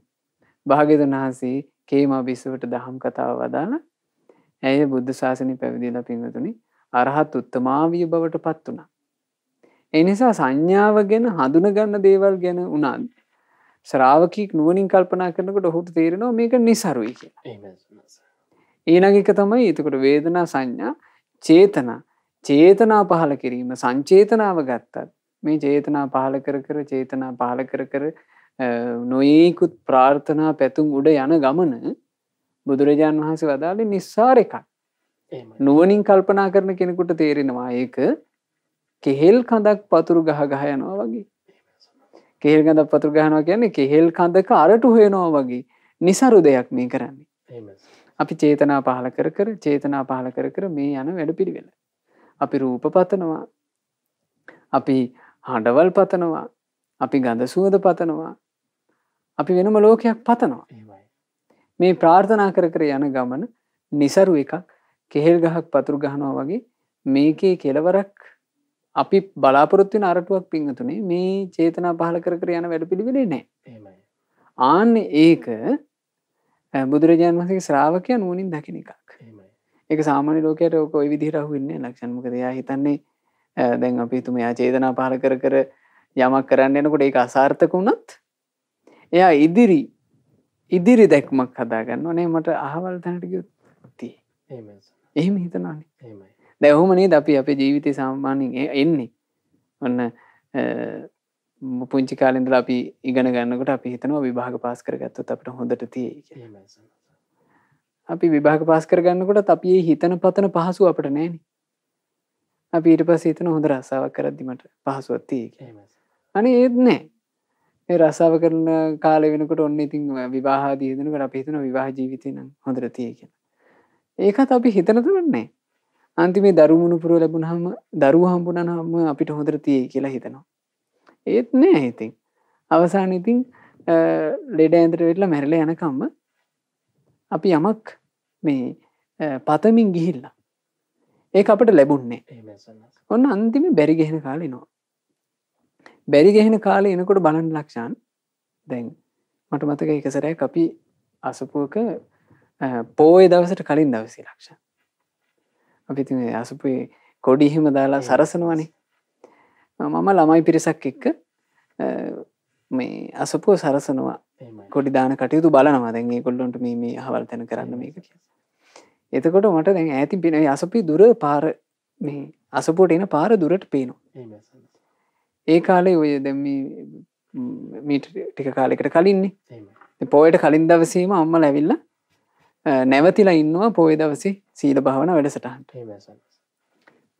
S2: භාගතන් වහන්සේ කේමා බිස්සවට දහම් කතාව වදාන ඇය බුද්ධ ශාසනය පැවිදිලා පින්වතුනි අරහත් උත්තමාවිය බවට පත් වනා එනිසා සංඥාව ගැන හඳුනගන්න දේවල් ගැන උනාන් ශ්‍රාවකීක් නුවනින් කල්පනා කරනකට ඔහුට තේරෙනවා මේක නිසරුයි කිය ඊනගක තමයි එතකොට වේදනා සංඥා චේතනා චේතනා පහල කිරීම සංචේතනාව ගත්තත් මේ චේතනා පහල කර කර චේතනා පහල කර කර නොයෙකුත් ප්‍රාර්ථනා පැතුම් උඩ යන ගමන බුදුරජාණන් වහන්සේ වදාලි නිස්සාර එකක් නුවනින් කල්පනා කරන කෙනෙකුට තේරෙනවා ඒක කෙහෙල් කඳක් පතුරු ගහ ගහ යනවා වගේ. කෙහෙල් කඳක් පතුරු ගහනවා කියන්නේ කෙහෙල් කඳක අරටු හොයනවා වගේ નિසරු දෙයක් මේ කරන්නේ. අපි චේතනා පහල කර කර චේතනා පහල කර කර මේ යන වැඩපිළිවෙල. අපි රූප පතනවා. අපි හඬවල් පතනවා. අපි ගඳ සුවඳ පතනවා. අපි වෙනම ලෝකයක් පතනවා. මේ ප්‍රාර්ථනා කර කර යන ගමන નિසරු එකක් කෙහෙල් ගහක් පතුරු ගහනවා වගේ මේකේ කෙලවරක් අපි බලාපොරොත්තු වෙන අරටුවක් පිංහතුනේ මේ චේතනා පහල කර කර යන වැඩපිළිවෙලේ නැහැ. එහෙමයි. ආන්න ඒක බුදුරජාන් වහන්සේගේ ශ්‍රාවකයන් නුවණින් දකින එකක්. එහෙමයි. ඒක සාමාන්‍ය ලෝකයට ඔක ওই විදිහට අහු වෙන්නේ නැහැ ලක්ෂණ. මොකද එයා හිතන්නේ දැන් අපි තුමයා චේතනා පහල කර කර යමක් කරන්න එනකොට ඒක අසාර්ථක වුණත් එයා ඉදිරි ඉදිරි දැක්මක් හදාගන්න ඕනේ මට අහවල් තැනට ගියොත් තියෙයි. එහෙම හිතනවානේ. එහෙමයි. දැහුමනේ අපි අපේ ජීවිතය සාම්මාන්‍යෙන් එන්නේ ඔන්න පුංචි කාලෙන්දල අපි ඉගෙන ගන්නකට අපි හිතනවා විභාග පාස් කරගත්තොත් අපට හොඳට තිය අපි විභාග පාස් කරගන්නකොට අපේ හිතන පතන පහසු අපට නෑන අපි ඊට පස් හිතන හොඳ රස්සාාවක් කරද්දිීමට පහසුවත්තිය අනේ ඒත් නෑ ඒ රස්සාාව කරන කාල වෙනකට ඔන්න ඉතින් විවාහාදීදනකට අපිහිතන විවාහ ජීවිතය නම් හොඳර තිය කියෙන ඒකත් අපි හිතනතුවන්නේ අන්තිමේ දරුමුණුපුරුව ලැබුණහම දරුව හම්බුණනහම අපිට හොඳර තිය කියලා හිතනවා. ඒත් නෑ හිතින්. අවසාන ඉතින් ලෙඩ ඇන්දර වෙටලා මැරල යනකම්ම අපි යමක් මේ පතමින් ගිහිල්ලා. ඒ අපට ලැබුන්නේ ඔන්න අන්තිම බැරිගෙහෙන කාලනවා. බැරිගෙහෙන කාලේ එනකොට බලන් ලක්ෂාන් දැන් මට මතක එකසරෑ අපි අසපුුවක පෝය දවසට කලින් දවසේ ලක්ෂා අපිති අසපේ කොඩිහෙම දාලා සරසනවනේ මම ළමයි පිරිසක් එක්ක මේ අසපුව සරසනවා කොඩි දාන කටයුතු බලනවා දැන්ගේ කොල්ලොන්ට මේ හවල් තැන කරන්න මේක කිය එතකොට මට දැන් ඇති පෙන අසපි දුර පාර මේ අසපෝට එන පාර දුරට
S1: පේනවා
S2: ඒ කාලේ ඔය දැම්ම මීට ටික කාලෙකට කලින්නේ පොයට කලින් දවසීම අම්ම ලැවිල්ලා නැවතිලා ඉන්නවා පොය දවසි සීල භාවන වැඩසටහන්ට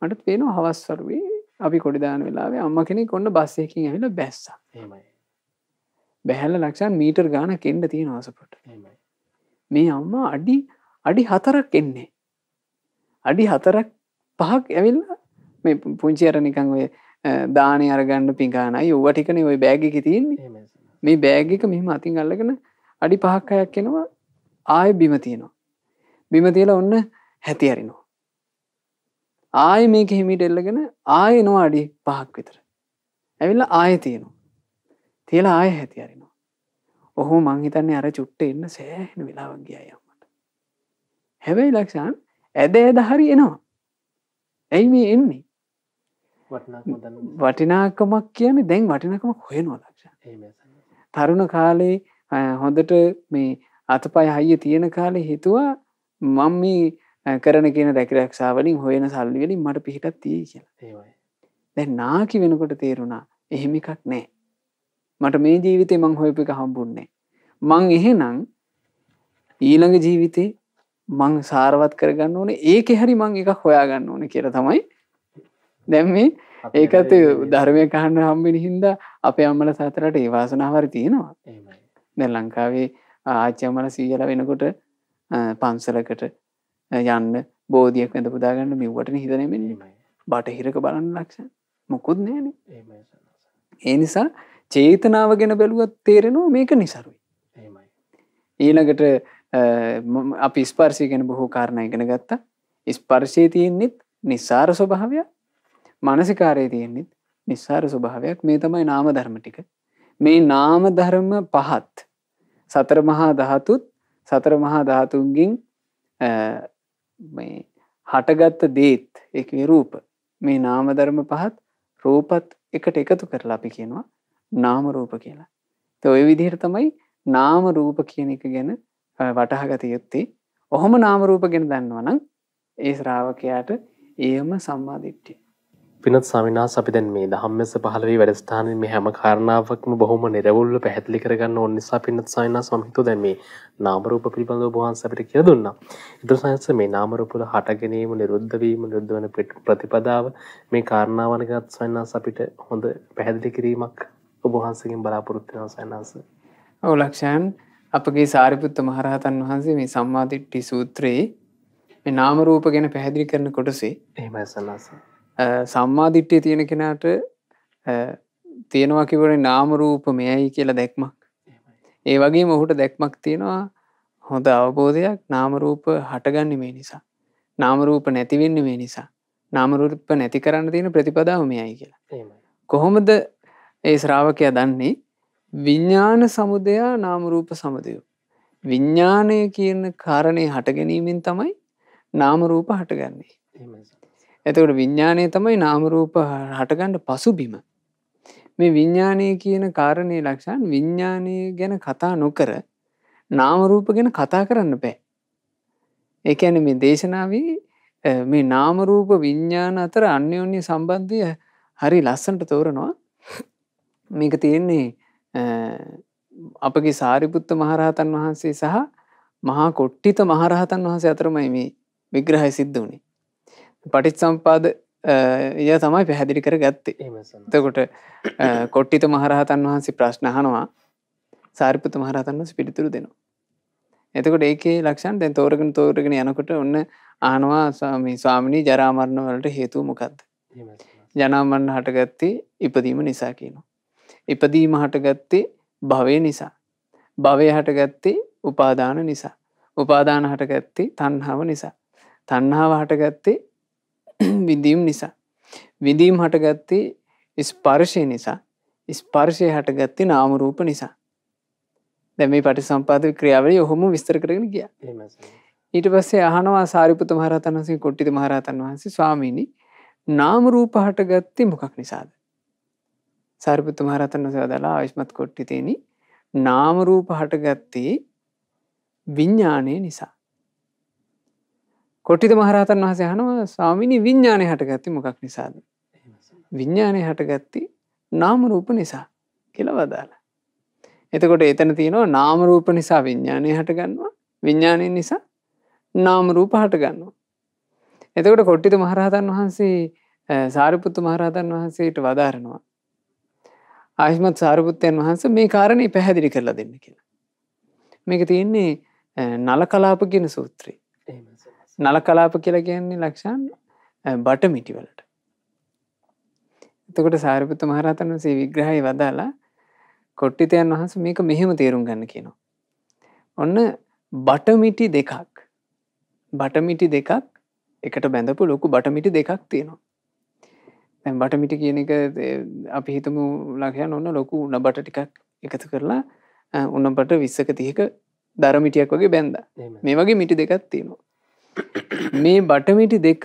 S2: මටත් පේන හවස්වරුවේ අපි කොඩිදාන වෙලාවේ අම්ම කෙනෙ කොන්න බස්සයකින් ඇවිල බැස්ස බැහැල්ල ලක්ෂන් මීටර් ගාන කෙන්ඩ තියෙන ආසපට මේ අම්මා අඩි අඩි හතරක් එන්නේ අඩි හතරක් පහක් ඇවිල්ල මේ පුංචි අර නිකං ඔය දානය අරගණ්ඩ පිකානයි ඔව ටිකන ඔය බෑගි තියන්නේ මේ බෑගික මෙහම අතින් අල්ලගෙන අඩි පහක්කයක් කෙනවා ආය බිමතියනවා. බිමතියල ඔන්න හැති ඇරිනවා. ආය මේක හිමිට එල්ලගෙන ආය නවා අඩි පහක් විතර. ඇවිල්ල ආය තියනවා. තියලා ආය හැති අරිනවා. ඔහු මංහිතන්නේ අර චුට්ට එන්න සෑහෙන වෙලාවක්ගිය අයම්මට. හැබැයි ලක්ෂාන් ඇද ඇද හරි එනවා. ඇයි මේ එන්නේ
S1: වටිනාකමක්
S2: කියන්නේ දැන් වටිනකම හොයනවා ලක්ෂ තරුණ කාලේ හොඳට මේ අතපය හයිය තියෙන කාලේ හිතුවා මම මේ කරන කියන රැකිරක්ෂාවලින් හොයන සල්ලිවලින් මට පිහිටක් තිය
S1: කියලා
S2: දැ නාකි වෙනකොට තේරුණා එහෙම එකක් නෑ මට මේ ජීවිතේ මං හොයප එක හම්බුන්නේ මං එහෙනම් ඊළඟ ජීවිතේ මං සාරවත් කරගන්න ඕන ඒක හරි මං එකක් හොයාගන්න ඕන කියර තමයි දැම් මේ ඒකත් ධර්මය කහන්න හම්බිනි හින්ද අපේ අම්මල සතරට ඒවාසනාවර තියෙනවා දැ ලංකාවේ ආච්චම්මල සීයල වෙනකොට පන්සලකට යන්න බෝධියක් ඇඳ පුදාගන්න මිව්වට හිතනමෙන් බටහිරක බලන්න ලක්ෂ මොකුත් නෑන ඒ නිසා චේතනාව ගැන බැලුවත් තේරෙනවා මේක නිසරුයි ඊළඟට අපි ස්පර්ශය ගැන බොහෝ කාරණය ගෙන ගත්තා ස්පර්ශය තියෙන්නෙත් නිසාර ස්වභාවයක් මනසිකාරය තියෙන්නෙත් නිසාර ස්වභාවයක් මේ තමයි නාම ධර්ම ටික මේ නාම ධර්ම පහත් සතර මහා දහතුත් සතර මහා ධාතුන්ගින් හටගත්ත දේත් එක රූප මේ නාමධර්ම පහත් රූපත් එකට එකතු කරලා අපි කියනවා නාම රූප කියලා. ත ඔය විදිහර තමයි නාම රූප කියන එක ගැන වටහගත යුත්තේ ඔහොම නාමරූප ගෙන දන්නවනම් ඒ ශ්‍රාවකයාට ඒම සම්මාධිට්ටිය
S1: පිනත් සමිනාස් අපි දැන් මේ දහම්මස පහලවී වැඩස්ථානය මේ හැම කාරණාවක්ම බොහොම නිරවුල්ල පැහැදිලි කරගන්න ඔන්න නිසා පිනත් සයිනා සමහිතු දැන් මේ නාමරූප පිළිබඳ බහන්ස අපිට කිය දුන්න. ඉදිරි සයන්ස මේ නාමරූපල හටගැනීම නිරුද්ධවීම නිරුද්ධ වන ප්‍රතිපදාව මේ කාරණාවනගත් සයිනාස් අපිට හොඳ පැහැදිලි කිරීමක් ඔබහන්සකින් බලාපොරොත්තින
S2: සයිනාස. ඔව ලක්ෂයන් අපගේ සාරිපුත්ත මහරහතන් වහන්සේ මේ සම්මාධිට්ටි සූත්‍රයේ මේ නාමරූප ගැන පැහැදිලි කරන කොටසේ
S1: එහෙමයි සනාසේ.
S2: සම්මාධිට්්‍යය තියෙන කෙනාට තියෙනවා කිවරේ නාමරූප මෙයයි කියලා දැක්මක් ඒ වගේ මොහුට දැක්මක් තියෙනවා හොඳ අවබෝධයක් නාමරූප හටගන්න මේ නිසා නාමරූප නැතිවෙන්න මේ නිසා නාමරූප නැති කරන්න තියෙන ප්‍රතිපදාව මෙයයි කියලා කොහොමද ඒ ශ්‍රාවකය දන්නේ විඤ්ඥාන සමුදයා නාමරූප සමදයෝ විඤ්ඥානය කියන කාරණය හටගැනීමෙන් තමයි නාමරූප හටගන්නේ ඇතකට විඤ්ඥානය තමයි නාමරූප හටගණ්ඩ පසුබිම. මේ විඤ්ඥානය කියන කාරණය ලක්ෂන් විඤ්ඥානය ගැන කතා නොකර නාමරූප ගැන කතා කරන්න පෑ. ඒඇන මේ දේශනාවේ මේ නාමරූප විඤ්ඥාන අතර අන්‍යෝන්‍ය සම්බන්ධය හරි ලස්සන්ට තෝරනවා මේක තියෙන්නේ අපගේ සාරිපුත්ත මහරහතන් වහන්සේ සහ මහා කොට්ටිත මහරහතන් වහන්සේ අතරමයි මේ විග්‍රහය සිද්ධ වනේ පටිත් සම්පාද එය තමයි පැහැදිලි කර ගත්තේ තකොට කොට්ටිත මහරහතන් වහන්සේ ප්‍රශ්නහනවා සාරිපත මහරහතන් වස පිළිතුරු දෙනවා. එතකොට ඒකේ ලක්ෂන් දැ තෝරගෙන තෝරගෙන යනකොට ඔන්න ආනවා ස්වාමී ස්වාමිණී ජරාමරණ වලට හේතු මොකක්ද. ජනාමරණ හටගත්තේ ඉපදීම නිසා කියනවා. ඉපදීම හටගත්තේ භවය නිසා. භවය හටගත්තේ උපාදාන නිසා. උපාදාන හටගත්තේ තන්හාව නිසා. තන්හාව හටගත්තේ විඳීම් නිසා. විඳීම් හටගත්තේ ස්පර්ශය නිසා ස්පර්ශය හටගත්තේ නාමරූප නිසා. දැම මේ පටි සම්පාධ ක්‍රියාවලේ ඔහොම විස්තර කරන ගිය. ඊට පස්සේ අහනවා සාරිපුත මහරතන් වහන්සේ කොට්ටිත මහරතන් වහන්සේ ස්වාමීණි නාමරූප හටගත්තේ මොකක් නිසාද. සාරිපුත මහරතන් වසය දලා ආයශ්මත් කොට්ටිතේනි නාමරූප හටගත්තේ විඤ්ඥානය නිසා. කොට්ටිත මහරහතන් වහස යනවා ස්වාමිනි විඤ්ඥානය හටගත්ති මොකක් නිසාද. විඤ්ඥානය හටගත්ති නාමරූප නිසා කියලවදාලා. එතකොට එතන තියෙනවා නාමරූප නිසා විඤ්ඥානය හටගන්නවා විඤ්ඥානය නිසා නාමරූප හටගන්නවා. එතකොට කොට්ටිත මහරහතන් වහන්සේ සාරිපුත්තු මහරහතන් වහන්සේට වදාරනවා. ආයුමත් සාරපුත්තයන් වහන්ස මේ කාරණය පැහැදිලි කරලා දෙන්න කියලා. මේක තියෙන්නේ නල කලාප ගෙන සූත්‍රී. නල කලාප කියලා කියන්නේ ලක්ෂන් බට මිටිවලට එතකොට සාරපත මහරතන් වසේ විග්‍රහහි වදාලා කොට්ටිතයන් වහස මේක මෙහෙම තේරුම් ගන්න කියනවා. ඔන්න බටමිටි දෙකක් බටමිටි දෙකක් එකට බැඳපු ලොකු බටමිටි දෙකක් තියෙනවා. තැන් බටමිටි කියන එක අපි හිතමු ලකයන් ඔන්න ලොකු උන බට ටිකක් එකතු කරලා උන්නබට විස්සක තියක දරමිටියක් වගේ බැන්ද මේ වගේ මිටි දෙකක් තියෙනවා. මේ බටමිටි දෙක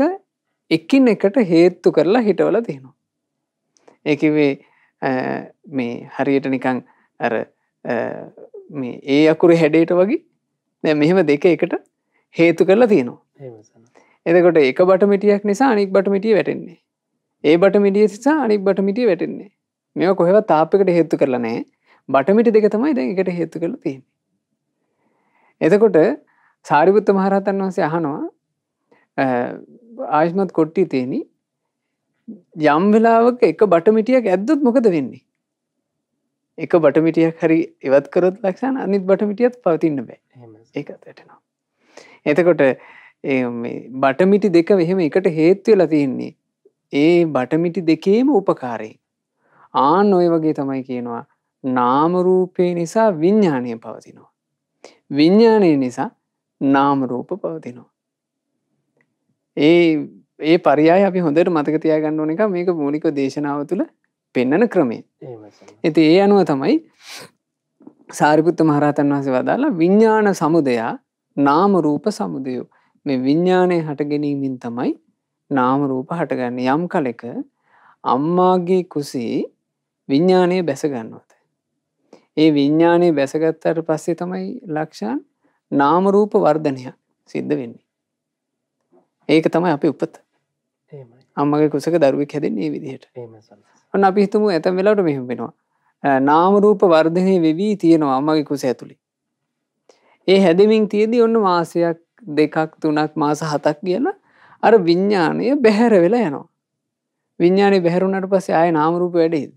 S2: එකින් එකට හේත්තු කරලා හිටවල තියෙනවා. ඒකිවේ මේ හරියට නිකං ඇර ඒ අකුරු හැඩේට වගේ දැ මෙහෙම දෙක එකට හේතු කරලා තියෙනවා. එදකොට එක බටමිටියක් නිසා අනික් බටමිටිය වැටෙන්නේ. ඒ බටමිටිය සිසා අනික් බටමිටිය වැටෙන්නේ මෙ කොහෙව තාපකට හේතු කරලා නෑ බටමිටි දෙක තමයි දැ එකට හේතු කරලා තියෙන්නේ. එතකොට සාරිපුත්ත මහරහතන් වහන්සේ අහනවා ආයුෂ්මත් කොට්ටි තියෙන යම් වෙලාවක එක බටමිටියක් ඇද්දොත් මොකද වෙන්නේ එක බටමිටියක් හරි ඉවත් කරොත් ලක්ෂණ අනිත් බටමිටියත් පවතින්න බෑ ඒකත්ටනවා එතකොට බටමිටි දෙක වෙහෙම එකට හේත්වවෙලා තියෙන්නේ ඒ බටමිටි දෙකේම උපකාරය ආන ඔය වගේ තමයි කියනවා නාමරූපය නිසා විඤ්ඥානය පවතිනවා විඤ්ඥානය නිසා නාම රූප පවතිනවා. ඒ ඒ පරියා අපි හොඳට මතක තියාගන්න ඕන එක මේක මූලික දේශනාව තුළ පෙන්නන ක්‍රමේ. ඇති ඒ අනුව තමයි සාරිපුත්ත මහරහතන් වහසේ වදාලා විඤ්ඥාන සමුදයා නාම රූප සමුදයෝ මේ විඤ්ඥානය හටගැනීමින් තමයි නාම රූප හටගන්න යම් කලෙක අම්මාගේ කුසේ විඤ්ඥානය බැසගන්නවත. ඒ විඤ්ඥානය බැසගත්තට පස්සේ තමයි ලක්ෂාන් නාමරූප වර්ධනයක් සිද්ධ වෙන්නේ. ඒක තමයි අපි උපත අම්මගේ කුසක දරුවක් හැදෙන් ඒ විදිහට ඔන්න අපිහිතුම ඇතැම් වෙලාට මෙහම වෙනවා නාමරූප වර්ධනය වෙවී තියෙනවා අම්මගේ කුස ඇතුළි ඒ හැදමින් තියදී ඔන්න මාසයක් දෙකක් තුනක් මාස හතක් කියන අර විඤ්ඥානය බැහැර වෙලා යනවා විඤ්ඥානය බැහරුණට පසේ ආය නාමරූප වැඩේද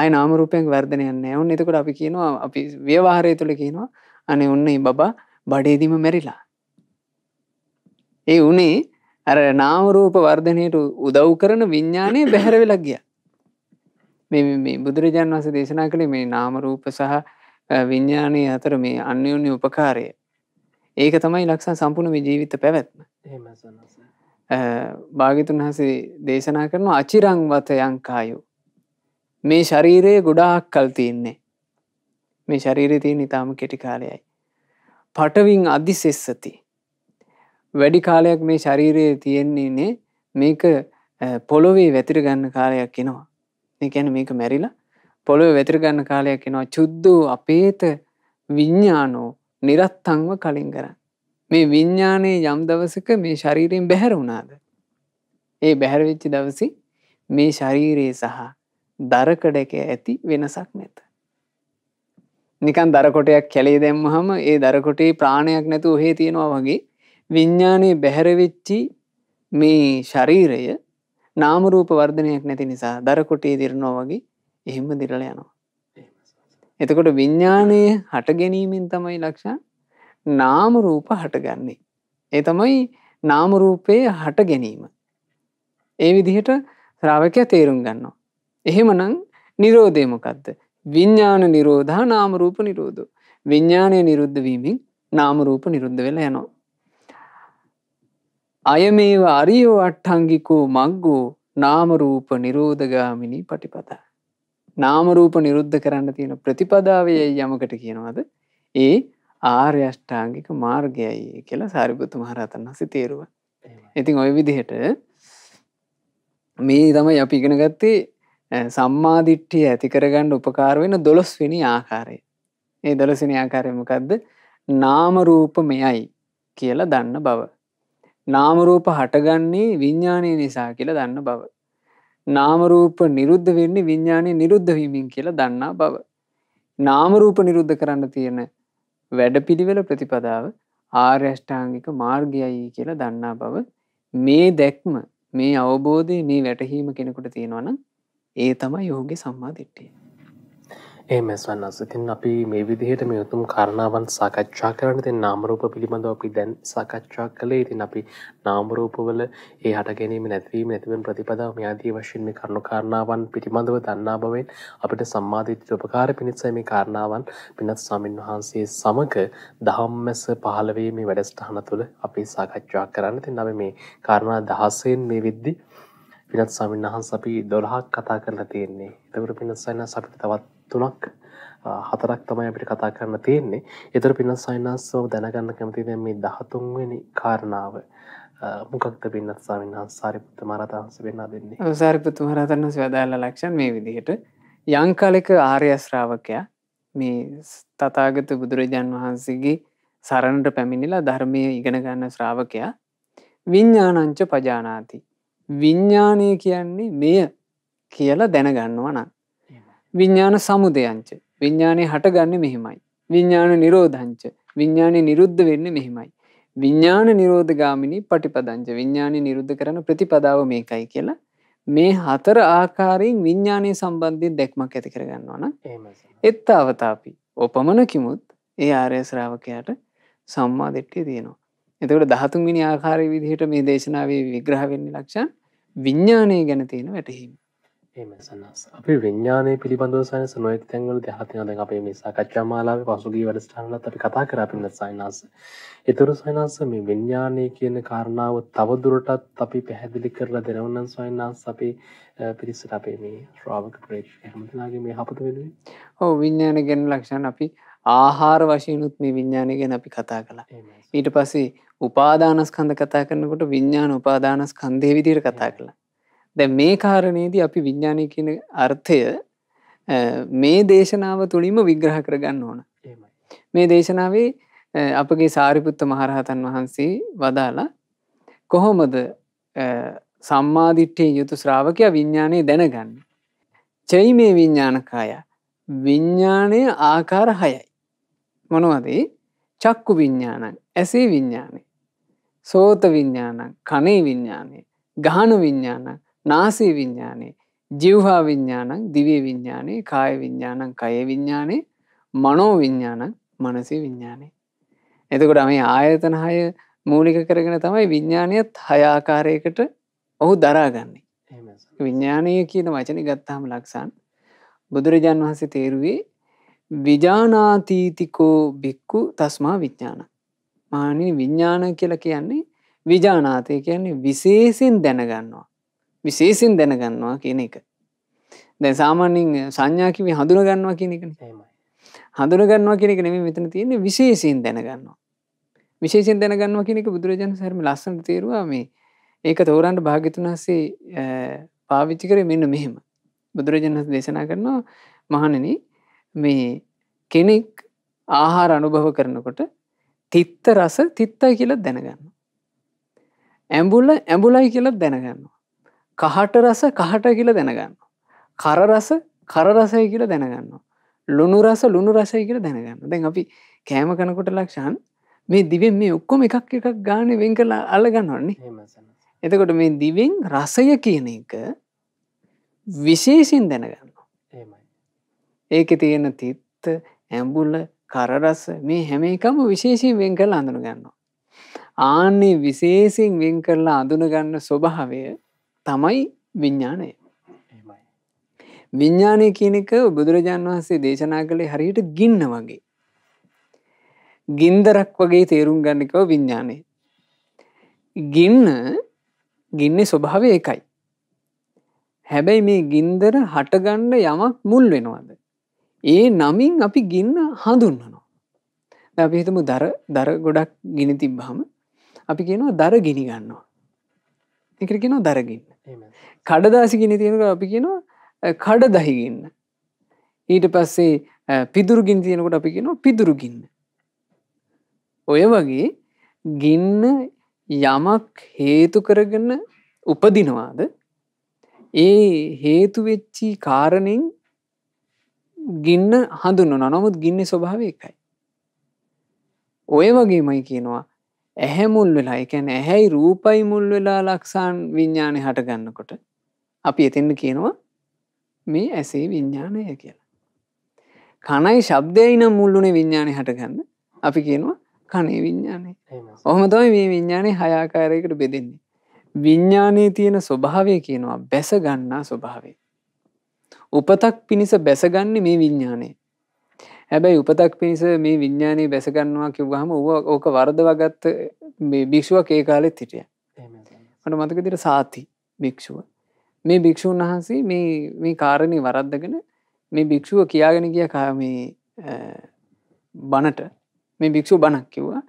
S2: ආය නාමරූපයෙන් වර්ධනයන්න ඔන්න එතකට අපි කියනවා අපි ව්‍යවාහරය තුළ කියනවා අනේ ඔන්න බබා බඩේදිම මැරිලා. ඒ උනේ අර නාමරූප වර්ධනයට උදව් කරන විඤ්ඥානය බැහැර වෙලක් ගිය. මේ බුදුරජාන් වස දේශනා කළේ මේ නාමරූප සහ විඤ්ඥානය අතර මේ අන්‍යුන්‍ය උපකාරය. ඒක තමයි ලක්ෂන් සම්පුර්ණ විජීවිත පැවැත්ම. භාගිතුන් හසේ දේශනා කරනු අචිරංවත යංකායු. මේ ශරීරයේ ගොඩාක් කල් තියන්නේ. මේ ශරීරතිය නිතාම කෙටි කාලයයි. පටවින් අධි සෙස්සති. වැඩි කාලයක් මේ ශරීරයේ තියෙන්නේ නේ මේක පොළොවේ වැතිර ගන්න කාලයක් එනවා. එකැන මේක මැරිලා පොළොව වැතිර ගන්න කාලයක් එනවා චුද්දෝ අපේත විඤ්ඥානෝ නිරත්තංව කලින් කරන්න. මේ විඤ්ඥානයේ යම් දවසක මේ ශරීරයෙන් බැහැර වුණාද. ඒ බැහැරවෙච්චි දවසි මේ ශරීරයේ සහ දරකඩක ඇති වෙනසක් නැත. නිකන් දරකොටයක් කැලේ දැම්මහම ඒ දරකොටේ ප්‍රාණයක් නැතු ඔහේ තියෙනවා වගේ විඤ්ඥානය බැහැරවෙච්චි මේ ශරීරය නාමරූප වර්ධනයක් නැති නිසා දරකොටේ දිරනෝ වගේ එහෙම දිරල යනවා. එතකොට විඤ්ඥානය හට ගැනීමෙන් තමයි ලක්ෂා නාමරූප හටගන්නේ. ඒ තමයි නාමරූපය හට ගැනීම. ඒ විදිහට ශ්‍රාවකය තේරුම් ගන්නවා. එහෙමනං නිරෝධයමකක්ද විඤ්ඥාන නිරෝධා නාමරූප නිරෝධ. විඤ්ඥානය නිරුද්ධවීමෙන් නාමරූප නිරුද්ධ වෙලා යනවා. අය මේවා අරියෝ අට්ටංගිකෝ මක්ගෝ නාමරූප නිරෝධගාමිණී පටිපතා. නාමරූප නිරුද්ධ කරන්න තියෙන ප්‍රතිපදාවයයි යමකට කියනවද ඒ ආර්යෂ්ඨාංගික මාර්ගයයි කියලා සාරිපුත්තු මහරතන් හසි තේරුව. ඉතින් ඔය විදිහට මේ තමයි අපි ඉගෙන ගත්තේ Eh, සම්මාධිට්ඨිය ඇතිකරගන්න උපකාරවෙන දොළොස්වෙනි ආකාරය. ඒ දොළසිනි ආකාරයමකක්ද නාමරූප මෙයයි කියල දන්න බව. නාමරූප හටගන්නේ විඤ්ඥානය නිසා කියල දන්න බව. නාමරූප නිරුද්ධ වෙන්නේ විඤ්ඥානය නිරුද්ධවීමින් කියල දන්නා බව. නාමරූප නිරුද්ධ කරන්න තියෙන වැඩපිළිවෙල ප්‍රතිපදාව ආර්යෂ්ඨාංගික මාර්ගයයි කියලා දන්නා බව මේ දැක්ම මේ අවබෝධය මේ වැටහීම කෙනෙකුට තියෙනවනම් ඒ තමයි යෝගේ සම්මා දිට්ටිය
S1: ඒ මෙස්වන් අසතින් අපි මේ විදිහට මේ උතුම් කරණාවන් සාකච්ඡා කරන තින් නාමරූප පිළිබඳව අපි දැන් සාකච්ඡා කළේ ඉතින් අපි නාමරූපවල ඒ හට ගැනීම නැතිවීම නැතිවෙන් ප්‍රතිපදාව මේ ආදී වශයෙන් මේ කරුණු කාරණාවන් පිළිබඳව දන්නා බවෙන් අපිට සම්මාදිට්ඨිය උපකාර පිණිසයි මේ කාරණාවන් පින්වත් ස්වාමින් වහන්සේ සමග ධම්මස 15 මේ වැඩසටහන තුළ අපි සාකච්ඡා කරන්න. ඉතින් අපි මේ කාරණා 16න් මේ විද්දී පිනත් සාමීන් වහන්ස අපි දොළහක් කතා කරලා තියෙන්නේ එතකට පිනත් සයිනස් අපිට තවත් තුනක් හතරක් තමයි අපිට කතා කරන්න තියෙන්නේ එතර පිනත් සයිනස්සව දැනගන්න කැමති දැ මේ දහතුන්වෙනි කාරණාව මොකක්ද පින්නත් සාමීන් වහන් සාරිපුත්ත මරතාන්ස වෙන්නා දෙන්නේ
S2: සාරිපුත්තු මරතන්න ස්වදාල්ල ලක්ෂන් මේ විදිහට යංකාලෙක ආර්යශ්‍රාවකයා මේ තතාගත බුදුරජාන් වහන්සේගේ සරණට පැමිණිලා ධර්මය ඉගෙන ගන්න ශ්‍රාවකයා විඤ්ඥානංච පජානාති විඤ්ඥානය කියන්නේ මෙය කියලා දැනගන්නවා නම්. විඤ්ඥාන සමුදයංච විඤ්ඥානය හටගන්න මෙහෙමයි. විඤ්ඥාන නිරෝධංච විඤ්ඥානය නිරුද්ධ වෙන්න මෙහෙමයි. විඤ්ඥාන නිරෝධගාමිනි පටිපදංච විඤ්ඥානය නිරුද්ධ කරන ප්‍රතිපදාව මේකයි කියලා මේ හතර ආකාරයෙන් විඤ්ඥානය සම්බන්ධය දැක්මක් ඇති කරගන්නවන එත් අවතාපි ඔපමණ කිමුත් ඒ ආරය ශ්‍රාවකයාට සම්මාධට්ටිය තියෙනවා. එතකට දහතුන්විනි ආකාරය විදිහට මේ දේශනාවේ විග්‍රහ වෙන්නේ ලක්ෂ විඤ්ඥානය ගැන තියෙන වැටහීම.
S1: ඒමසන්නස් අපි විඤ්ඥානය පිළිබඳව සයන සනොයත් තැන්වල දහතිනද අපේ මේ සාකච්ඡා මාලාව පසුගේ වැඩස්ටානලත් අපි කතා කරපින්න සයිනස. එතුරු සයිනස මේ විඤ්ඥානය කියන කාරණාව තවදුරටත් අපි පැහැදිලි කරලා දෙනවන්නන් සොයින්නස් අපේ
S2: පිරිස්සට අපේ මේ ශ්‍රාවක ප්‍රේක්ෂ හමතිනාගේ මේ හපත වෙනුවේ. හෝ විඤ්ඥාන ගැන ලක්ෂණ අපි ආහාර වශයනුත් මේ විඤ්ඥානය ගැන අපි කතා කළා. ඊට පස්සේ උපාදානස්කන්ධ කතා කරනකොට විඤ්ඥාන උපාදානස්කන්දය විදිර කතා කළා. දැ මේ කාරණයේදී අපි විඤ්ඥානය කියන අර්ථය මේ දේශනාව තුළින්ම විග්‍රහ කරගන්න ඕන. මේ දේශනාවේ අපගේ සාරිපුත්ත මහරහතන් වහන්සේ වදාලා කොහොමද සම්මාධිට්්‍යය යුතු ශ්‍රාවකය විඤ්ඥානය දැනගන්න. චයි මේ විඤ්ඥානකාය. විඤ්ඥානය ආකාර හයයි. මොනවද චක්කු විඤ්ඥානං ඇසේ විඤ්ඥානය සෝත විඤ්ඥානං කනේ විඤ්ඥානය ගාන විඤ්ඥාන නාසේ විඤ්ඥානය ජිව්හා විඤ්ඥානං දිවේ විඤ්ඥානය කාය විඤ්ඥානං කය විඤ්ඥානය මනෝ විඤ්ඥානං මනසේ විඤ්ඥානය. එතකොට මේ ආයතන හය මූලික කරගෙන තමයි විඤ්ඥානයත් හයාකාරයකට ඔහු දරාගන්නේ. විඤ්ඥානය කියන වචන ගත්තාම ලක්සන් බුදුරජාන් වහන්සේ තේරුවේ විජානාතීතිකෝ බික්කු තස්මා විඥාන. මානනි විඤ්ඥාන කියල කියන්නේ විජානාතය කියන්නේ විශේසින් දැනගන්නවා. විශේසින් දැනගන්නවා කියන එක. දැ සාමාන්‍යින් සංඥාකිව හඳුනගන්නවා කියන එක හඳුනගන්නවා කෙනෙක නෙම මෙතන තියෙන විශේසින් දැනගන්නවා. විශේෂෙන් දැනගන්නවා කෙනෙක බුදුරජාන් සරම ලස්සන තේරවා මේ ඒක තෝරන්ට භාගිතුන් හස්සේ පාවිච්චි කරේ මෙන්න මෙහෙම. බුදුරජාණන් දේශනා කරනවා මහණනී මේ කෙනෙක් ආහාර අනුභව කරනකොට තිත්ත රස තිත්තයි කියලත් දැනගන්න. ඇඹුල්ල ඇඹුලයි කියලත් දැනගන්නවා. කහට රස කහට කියල දැනගන්න. කරරස කරරසය කියල දැනගන්න. ලුණු රස ලුණු රසය කියල දැනගන්න දැන් අපි කෑම කනකොට ලක්ෂාන් මේ දිවෙන් මේ ඔක්කොම එකක් එකක් ගානය වෙන් කලා අල්ලගන්නවන්නේ එතකොට මේ දිවෙන් රසය කියන එක විශේෂින් දැනගන්න ඒක තියෙන තිත්ත ඇඹුල කරරස මේ හැම එකම විශේෂයෙන් වෙන් කරලා අඳුන ගන්නවා. ආන්නේ විශේෂයෙන් වෙන් කරලා අඳුන ගන්න ස්වභාවය තමයි විඤ්ඥානය. විඤ්ඥානය කියනක බුදුරජාණන් වහන්සේ දේශනා කළේ හරියට ගින්න වගේ. ගින්දරක් වගේ තේරුම් ගන්නකව විඤ්ඥානය. ගින්න ගින්නේ ස්වභාවය එකයි. හැබැයි මේ ගින්දර හටගන්න යමක් මුල් වෙනවාද. ඒ නමින් අපි ගින්න හඳුන්නනවා. අපි හිතමු දර දර ගොඩක් ගිනි තිබ්බහම අපි කියනවා දර ගිනි ගන්නවා. එකට කියනවා දරගින්න. කඩදාසි ගිනි තියෙනක අපි කියනවා කඩ දහිගින්න. ඊට පස්සේ පිදුරු ගින් තියෙනකොට අපි කියනවා පිදුරු ගින්න. ඔය වගේ ගින්න යමක් හේතු කරගන්න උපදිනවාද ඒ හේතුවෙච්චි කාරණෙන් ගින්න හඳුන්න නොමුත් ගින්න ස්වභාව එකයි. ඔය වගේමයි කියනවා ඇහැමුල් වෙලා එකැන ඇහැයි රූපයි මුල් වෙලා ලක්සාන් විඤ්ඥානය හටගන්නකොට අපි එතින්න කියනවා මේ ඇසේ විඤ්ඥානය කියලා. කණයි ශබ්දයන මුල්ලුනේ විඤ්ඥානය හටගන්න අපි කියනවා කනේ විඤ්ඥානය ඔහම තමයි මේ විඤ්ඥානය හයාකාරයකට බෙදෙන්නේ. විඤ්ඥානයේ තියෙන ස්වභාවය කියනවා බැස ගන්නා ස්වභාවේ. උපතක් පිණිස බැසගන්නේ මේ විඤ්ඥානය. හැබැයි උපතක් පිණිස මේ විඤ්ඥානය බැසගන්නවා කිව්වහම ඕක වර්ද වගත්ත මේ භික්ෂුවක් ඒ කාලෙත් හිටිය. මට මතකතිර සාති භික්ෂුව. මේ භික්‍ෂූන් වහන්සේ මේ කාරණය වරද්දගෙන මේ භික්‍ෂුව කියාගෙන කිය කාමේ බණට මේ භික්‍ෂු බණක් කිව්වා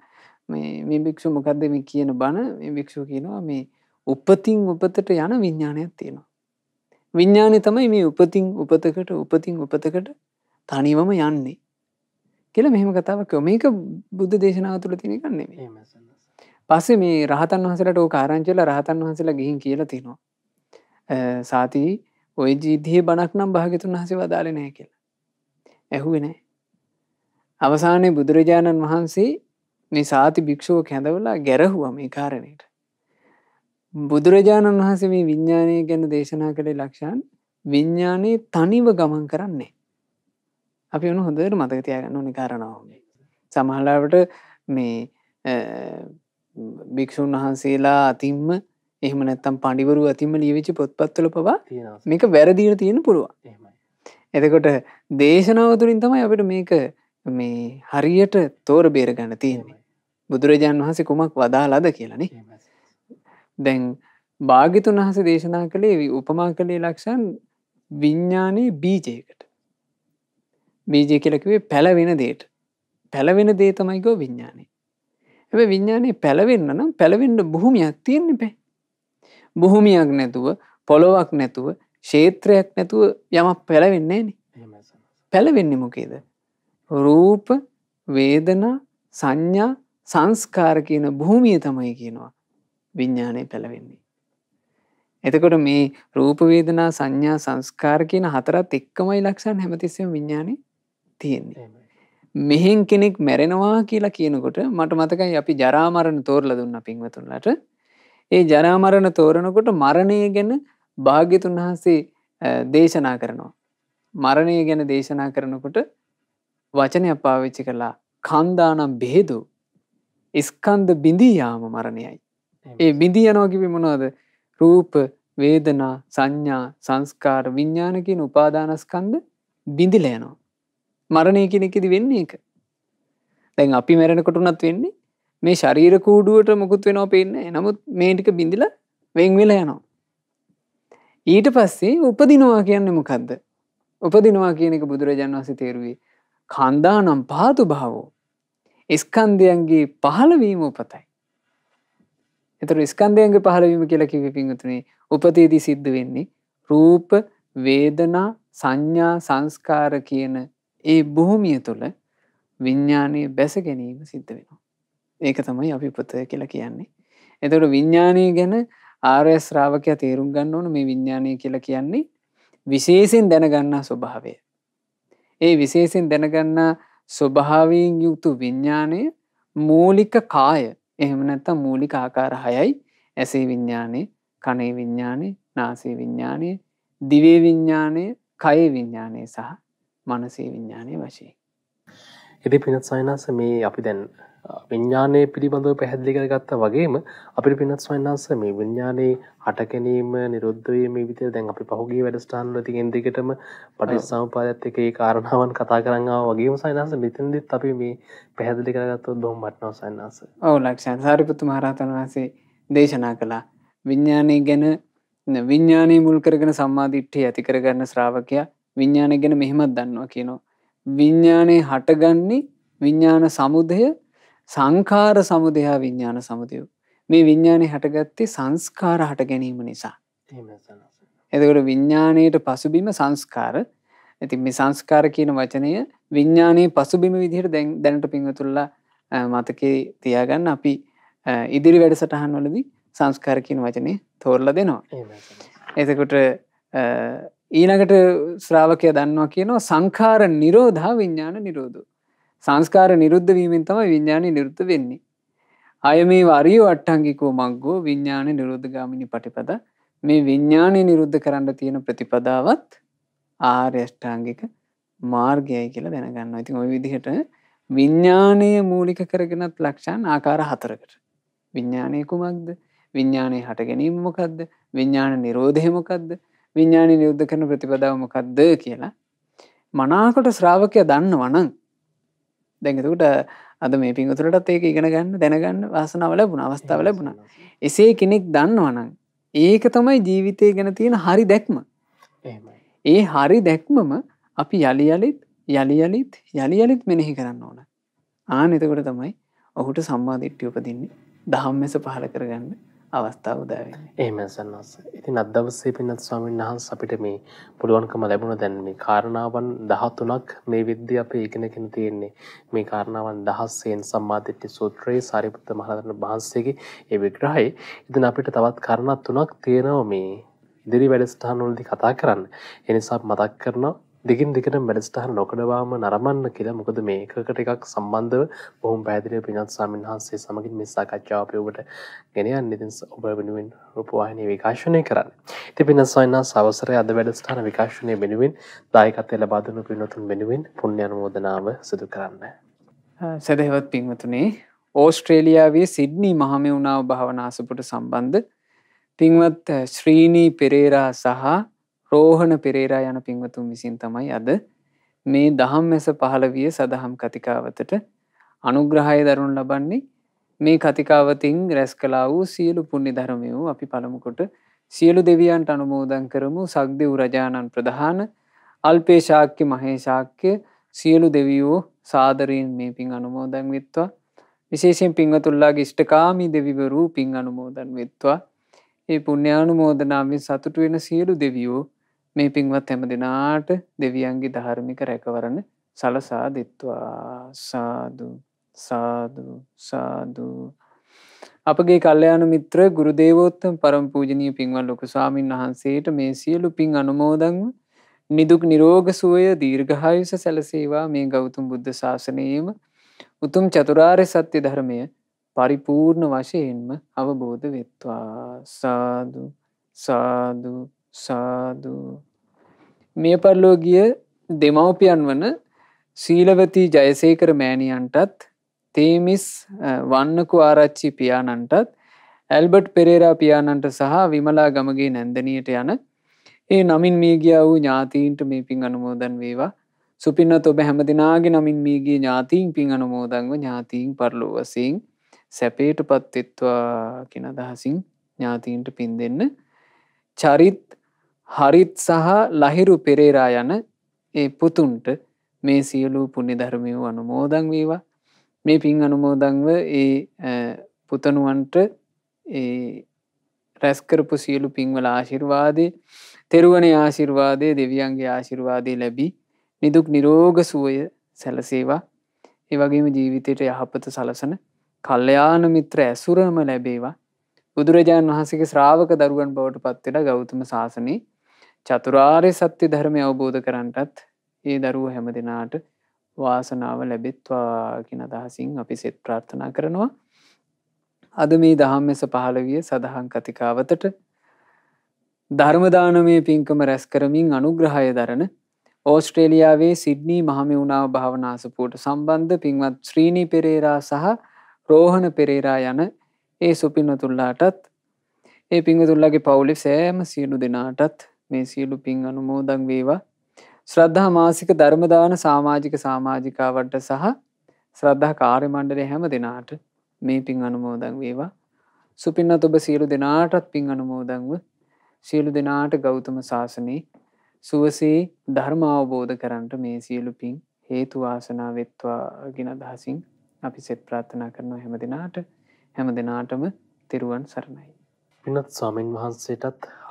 S2: මේ භික්‍ෂු මොකක්ද මේ කියන බණ භික්‍ෂු කියනවා මේ උපතින් උපතට යන විඤ්ඥානයක් තියෙනවා විඤ්ඥානය තමයි මේ උපතින් උපතකට උපතින් උපතකට තනිවම යන්නේ. කියල මෙහම කතාවක් මේක බුද්ධ දේශනාව තුළ තිනකන්නේ පස්සේ මේ රහතන් වහසලට ඕ කාරංචල රහතන් වහසලා ගිහින් කියල තිනවා. සාති ඔය ජීදිය බණක් නම් භාගතුන් වහසේ වදාලෙ නෑ කියලා. ඇහුවෙනෑ. අවසානයේ බුදුරජාණන් වහන්සේ මේ සාති භික්‍ෂුව කැඳවලා ගැරහුව මේ කාරණයට. බුදුරජාණන් වහන්සේ මේ විඤ්ඥානය ගැන දේශනා කළේ ලක්ෂාන් විඤ්ඥානයේ තනිව ගමන් කරන්නේ. අපි ඔනු හොඳට මතකතියාගන්න නිකාරණාවගේ. සමහලාවට මේ භික්‍ෂූන් වහන්සේලා අතින්ම එහම නැත්තම් පඩිවරු අතිම ලියවිචි පොත්පත්වල පවා මේක වැරදිීර තියෙන පුළුවන්. එතකොට දේශනාවතුරින් තමයි අපට මේක මේ හරියට තෝර බේර ගන්න තියෙන්නේ. බුදුරජාණන් වහසේ කුමක් වදාලාද කියලනේ. දැන් භාගිතුන් වහස දේශනා කළේ උපමා කළේ ලක්ෂන් විඤ්ඥානයේ බීජයකට බීජය කියලකිවේ පැලවෙන දේට පැලවෙන දේ තමයිකෝ විඤ්ඥානය ඇ විඤ්ඥානය පැලවෙන්න නම් පැළවෙන්ඩ බොහොමයක් තියෙන්න්න පැ බොහොමියක් නැතුව පොළොවක් නැතුව ශේත්‍රයක් නැතුව යම පැලවෙන්නේ න පැලවෙන්න මොකේද රූප වේදනා සංඥා සංස්කාර කියන භූමිය තමයි කියනවා විඤ්ඥානය පැළවෙන්නේ. එතකොට මේ රූපවේදනා සංඥා සංස්කාර කියන හතරත් එක්කමයි ලක්ෂන් හැමතිස්සම විඤ්ඥානය තියෙන්නේ. මෙහෙන් කෙනෙක් මැරෙනවා කියලා කියනකොට මට මතකයි අපි ජරාමරණ තෝරල දුන්න පින්වතුන්ලට ඒ ජරාමරණ තෝරනකොට මරණය ගැන භාග්‍යතුන් වහන්සේ දේශනා කරනවා. මරණය ගැන දේශනා කරනකොට වචනය පාවිච්චි කලා කන්දානම් බෙහෙදු ඉස්කන්ද බිඳීයාම මරණයයි. ඒ බිඳී යනෝකිව මොනවාද රූප වේදනා සංඥා සංස්කාර විඤ්ඥානකින් උපාදානස්කන්ද බිඳිලයනවා. මරණය කෙනෙක්කෙදි වෙන්නේ එක. දැන් අපි මැරණකොටුනත් වෙන්නේ මේ ශරීර කූඩුවට මොකුත් වෙනෝ පෙන්නේ නමුත් මේටික බිඳිල වෙංවෙල යනවා. ඊට පස්සේ උපදිනවා කියන්නේ මොකක්ද. උපදිනවා කියන එක බුදුරජන් වහස තේරුවේ. කන්දා නම් පාතු භාවෝ. ස්කන්දයන්ගේ පහළවීම උපතයි. එතුර ස්කන්දයන්ගේ පහලවීම කියලා කිවි පිංහතුනේ උපතේදී සිද්ධ වෙන්නේ රූප වේදනා සංඥා සංස්කාර කියන ඒ බොහොමිය තුළ විඤ්ඥානය බැස ගැනීම සිද්ධ වෙනවා. ඒක තමයි අපි උපතය කියලා කියන්නේ. එතට විඤ්ඥානය ගැන ආරය ශ්‍රාවකය තේරුම් ගන්න ඕන මේ විඤ්ඥානය කියලා කියන්නේ විශේසින් දැනගන්නා ස්වභාවය. ඒ විශේසින් දැනගන්නා ස්වභාවීන් යුතු විඤ්ඥානය මූලික කාය එහෙමනැත්ත මූලික ආකාර හයයි ඇසේ විඤ්ඥානය කනේ විඤ්ඥානය නාසේ විඤ්ඥානය දිවේ විඤ්ඥානය කයේ විඤ්ඥානය සහ මනසේ විඤ්ඥානය වශයෙන්.
S1: එදි පිනත් සයිනස මේ අපි දැන් විඤ්ඥානය පිළිබඳව පැහැදිලිකර ගත්ත වගේම අපි පිනත් වන්නස මේ විඤ්ඥානයේ හටකැනීම නිරුද්ධය මේ විතර දැන් අපි පහුගේ වැඩස්ටාන්ල ති ගෙන්දිකටම පටි සමපාදත් එක කාරණාවන් කතා කරන්නාව වගේම සයිනස
S2: මෙතින්දිත් අපි මේ පැහැදිලි කරගත්තු දොම් බට්නව සන්නස ඔව ලක්ෂන් සාරිපුත්තු මහරතන් වහන්සේ දේශනා කළා විඤ්ඥානය ගැන විඤ්ඥානය මුල් කරගෙන සම්මාධිට්ඨිය ඇති කරගන්න ශ්‍රාවකයා විඤ්ඥානය ගැන මෙහෙමත් දන්නවා කියනවා. විඤ්ඥානය හටගන්නේ විඤ්ඥාන සමුදය සංකාර සමුදයා විඤ්ඥාන සමුදයෝ. මේ විඤ්ඥානය හටගත්තේ සංස්කාර හට ගැනීම නිසා. එදකට විඤ්ඥානයට පසුබිම සංස්කාර ඇති මේ සංස්කාර කියන වචනය විඤ්ඥානයේ පසුබිම විදිහට දැනට පිංහතුල්ලා මතක තියාගන්න අපි ඉදිරි වැඩ සටහන් වලදී සංස්කාරකින් වචනය තෝරල දෙනවා. එතකොට ඊනකට ශ්‍රාවකය දන්නවා කියනවා සංකාර නිරෝධා විඤ්ඥාන නිරෝධ සංස්කාර නිරුද්ධ වීමෙන් තම විඤ්ඥානය නිරුද්ධ වෙන්නේ. අය මේ වරියෝ අට්ටංගිකෝ මක්ගෝ විඤ්ඥාන නිරුද්ධගාමිණි පටිපද මේ විඤ්ඥානය නිරුද්ධ කරන්න තියෙන ප්‍රතිපදාවත් ආර්යෂ්ඨාංගික මාර්ගයයි කියලා දැනගන්න ඉතින් ඔය විදිහට විඤ්ඥානය මූලික කරගෙනත් ලක්ෂන් ආකාර හතරකට. විඤ්ඥානය කුමක්ද විඤ්ඥානය හට ගැනීමමොකක්ද විඤ්ඥාන නිරෝධයමොකක්ද විඤ්ඥානය නිරුද්ධ කරන ප්‍රතිපදාවමොකක්ද කියලා. මනාකොට ශ්‍රාවකය දන්න වනන් දැඟතුකට අද මේ පිංගතුරටත් ඒක ඉගෙන ගන්න දැනගන්න වාසනාවල බුණ අවස්ථාවල බුණා. එසේ කෙනෙක් දන්නවනම් ඒක තමයි ජීවිතය ගැන තියෙන හරි දැක්ම. ඒ හරි දැක්මම අපි යළියලිත් යළියලිත් යළියලිත් මෙනෙහි කරන්න ඕන. ආන එතකොට තමයි ඔහුට සම්මාධිට්්‍ය උපදින්නේ දහම් මෙස පහල කරගන්න අවස්ථාව දැව ඒමැසන්නස
S1: ඉතින් අදවස්සේ පින්නත් ස්වාමීන් වහන්ස අපිට මේ පුළුවන්කම ලැබුණ දැන්නේ කාරණාවන් දහතුනක් මේ විද්‍ය අප ඒගෙනකෙන තියෙන්නේ මේ කාරණාවන් දහස්සයෙන් සම්මාධිට්‍ය සූත්‍රයේ සරිපුත්ත මහරතන වහන්සේගේ ඒ විග්‍රහයි ඉතින් අපිට තවත් කරණත් තුනක් තියෙනව මේ ඉදිරි වැඩස්ථානවලදී කතා කරන්න එනිසා මතක් කරනවා දිගින් දිගට වැඩස්ටහන නොකඩවාම නරමන්න කියලා මොකද මේකට එකක් සම්බන්ධව බොහොම පැදිලිය පිනත් සාමන් වහන්සේ සමගින් මිසා කච්චාපයෝට ගෙනයන් නිතින් ඔබ වෙනුවෙන් රූපවාහිනය විකාශනය කරන්න ති පිනස්වන්න සවසරය අද වැඩස්ථාන විකාශනය වෙනුවෙන් දායකතය ලබාදනු පිනොතුන් වෙනුවෙන් පුුණ්‍යනුමෝදනාව සිදු
S2: කරන්න සැදහෙවත් පින්වතුනේ ඕස්ට්‍රේලියාවේ සිඩ්නී මහමෙවුණාව භාවනාසපුට සම්බන්ධ පින්වත් ශ්‍රීණී පෙරේරා සහ රෝහණ පෙරේරා යන පින්වතුන් විසින් තමයි අද මේ දහම් මෙස පහළවිය සදහම් කතිකාවතට අනුග්‍රහය දරුන් ලබන්නේ මේ කතිකාවතින් රැස් කලා වූ සියලු පුුණි ධර්මයෝ අපි පළමුකොට සියලු දෙවියන්ට අනුමෝදන් කරමු සක්දෙව් රජාණන් ප්‍රධාන අල්පේශාක්‍ය මහේශාක්‍ය සියලු දෙවියෝ සාදරයෙන් මේ පින් අනුමෝදන් විත්වා විශේෂෙන් පින්වතුල්ලා ගිෂ්ටකාමී දෙවිවරූ පින් අනුමෝදන් වෙත්වා ඒ පුුණ්‍යානුමෝදනාමින් සතුටු වෙන සියලු දෙවියෝ මේ පින්වත් හැම දෙනාට දෙවියන්ගේ ධාර්මික රැකවරණ සලසා දෙත්වා සාදු සාදු සාදු අපගේ කල්යාණ මිත්‍ර ගුරුදේවෝත්තම පරම පූජනීය පින්වත් ලොකු ස්වාමින් වහන්සේට මේ සියලු පින් අනුමෝදන්ව නිදුක් නිරෝග සුවය දීර්ඝායුෂ සැලසේවා මේ ගෞතම බුද්ධ ශාසනයේම උතුම් චතුරාර්ය සත්‍ය ධර්මය පරිපූර්ණ වශයෙන්ම අවබෝධ වෙත්වා සාදු සාදු සාදු මිය පරලෝගිය දෙමව්පියන් වන සීලවති ජයසේකර මෑණියන්ටත් තේමිස් වන්නකු ආරච්චි පියාණන්ටත් ඇල්බට් පෙරේරා පියාණන්ට සහ විමලා ගමගේ නැන්දනයට යන ඒ නමින් මීගිය වූ ඥාතීන්ට මේ පින් අනුමෝදන් වේවා සුපින්නත් ඔබ හැමදිනාගේ නමින් මීගේ ඥාතීන් පින් අනුමෝදංව ඥාතීන් පරලෝ වසින් සැපේට පත්වෙත්වා කෙන දහසින් ඥාතීන්ට පින් දෙන්න චරිත් හරිත් සහ ලහිරු පෙරේරා යන ඒ පුතුන්ට මේ සියලූ පුුණි ධර්මයූ අනුමෝදං වේවා මේ පින් අනුමෝදංව ඒ පුතනුවන්ට රැස්කරපු සියලු පින්වල ආශිර්වාදය තෙරුවන ආශිර්වාදය දෙවියන්ගේ ආශිර්වාදය ලැබී නිදුක් නිරෝග සුවය සැලසේවා ඒවගේම ජීවිතයට යහපත සලසන කල්්‍යයාන මිත්‍ර ඇසුරම ලැබේවා බුදුරජාණන් වහන්සේගේ ශ්‍රාවක දරුවන් බවට පත්වෙන ගෞතම ශාසනී චතුරාර්ය සත්‍ය ධර්මය අවබෝධ කරන්නටත් ඒ දරුව හැම දෙනාට වාසනාව ලැබෙත්වා කියන අදහසින් අපි සෙත් ප්‍රාර්ථනා කරනවා. අද මේ දහම්මෙස පහළවිය සඳහන් කතිකාවතට ධර්මදානමය පින්කම රැස් කරමින් අනුග්‍රහය දරන ඕස්ට්‍රේලියාවේ සිද්නී මහමිවුණාව භාවනාසපුූට සම්බන්ධ පින්වත් ශ්‍රීණී පෙරේරා සහ රෝහණ පෙරේරා යන ඒ සුපින්නතුල්ලාටත් ඒ පිංගතුල්ලගේ පවුලි සෑම සියලු දෙනාටත් මේ සියලු පින් අනුමෝදන් වේවා. ශ්‍රද්ධා මාසික ධර්මදාන සාමාජික සාමාජිකාවට සහ ශ්‍රද්ධා කාර්ය මණ්ඩලය හැම දෙනාට මේ පින් අනුමෝදන් වේවා. සුපින්නත් ඔබ සියලු දෙනාටත් පින් අනුමෝදන්ව සියලු දෙනාට ගෞතම ශාසනයේ සුවසේ ධර්ම අවබෝධ කරන්ට මේ සියලු පින් හේතු වාසනා වෙත්වා ගෙන දහසින් අපි සෙත් ප්‍රාර්ථනා කරනවා හැම දෙනාට හැම දෙනාටම
S1: තෙරුවන් සරණයි. පිනත් ස්වාමීන් වහන්සේටත්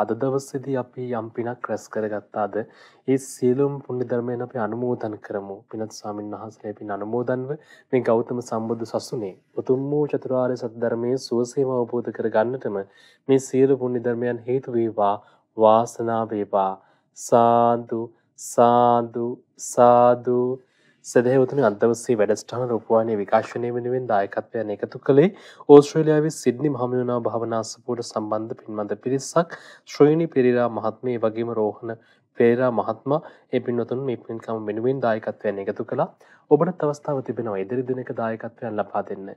S1: අද දවසේදී අපි යම් පිනක් රැස් කරගත්තාද ඒ සියලුම පුණ්‍ය ධර්මයන් අපි අනුමෝදන් කරමු පිනත් ස්වාමීන් වහන්සේලා පින් අනුමෝදන්ව මේ ගෞතම සම්බුදු සසුනේ උතුම් වූ චතුරාර්ය සත්‍ය ධර්මයේ සුවසේම අවබෝධ කරගන්නටම මේ සියලු පුණ්‍ය ධර්මයන් හේතු වේවා වාසනාව වේවා සාදු සාදු සාදු සැදැවතුන අදවස්සේ වැඩස්ටාන රූපවානය විකාශනය වෙනුවෙන් දායකත්වයන එකතු කළේ ඕස්ට්‍රේලියාවේ සිද්නිි හමියුණා භාවනාසපූට සම්බන්ධ පින්බඳ පිරිස්සක් ශ්‍රයණි පෙරිරා මහත්මේ වගේම රෝහණ පේරා මහත්ම ඒ පින්වතුන් මේ පින්කම වෙනුවෙන් දායකත්වයන් එකතු කළා ඔබට අවස්ථාව තිබෙනවා ඉදිරි දිනක දායකත්වයන් ලබා දෙන්න.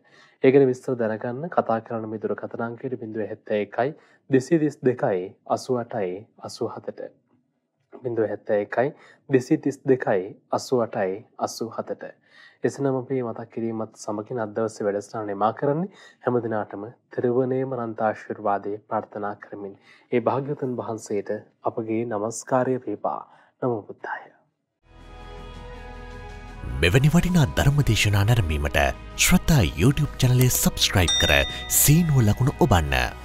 S1: ඒකන විස්තර දැනගන්න කතා කරන මිදුර කතනාංකයට බිඳුව හැත්තය එකයි දෙසි දෙස් දෙකයි අසුවටයි අසුහතට. බිඳුව හැත්ත එකයි දෙසි තිස් දෙකයි අස්සු අටයි අස්සු හතට. එසනම අපේ මතක් කිරීමත් සමකින් අදවස්ස වැඩස්නා නෙමා කරන්නේ හැමදිනාටම තෙරවනයම රන්තාශිර්වාදය ප්‍රර්ථනා කරමින්. ඒ භාග්‍යතන් වහන්සේට අපගේ නමස්කාරය පේපා නමපුත්තාය. මෙවැනි වටිනා ධර්මදේශනා නැරමීමට ශ්‍රතා YouTube චනලේ සබස්ක්‍රයිබ් කර සීනුව ලකුණු ඔබන්න.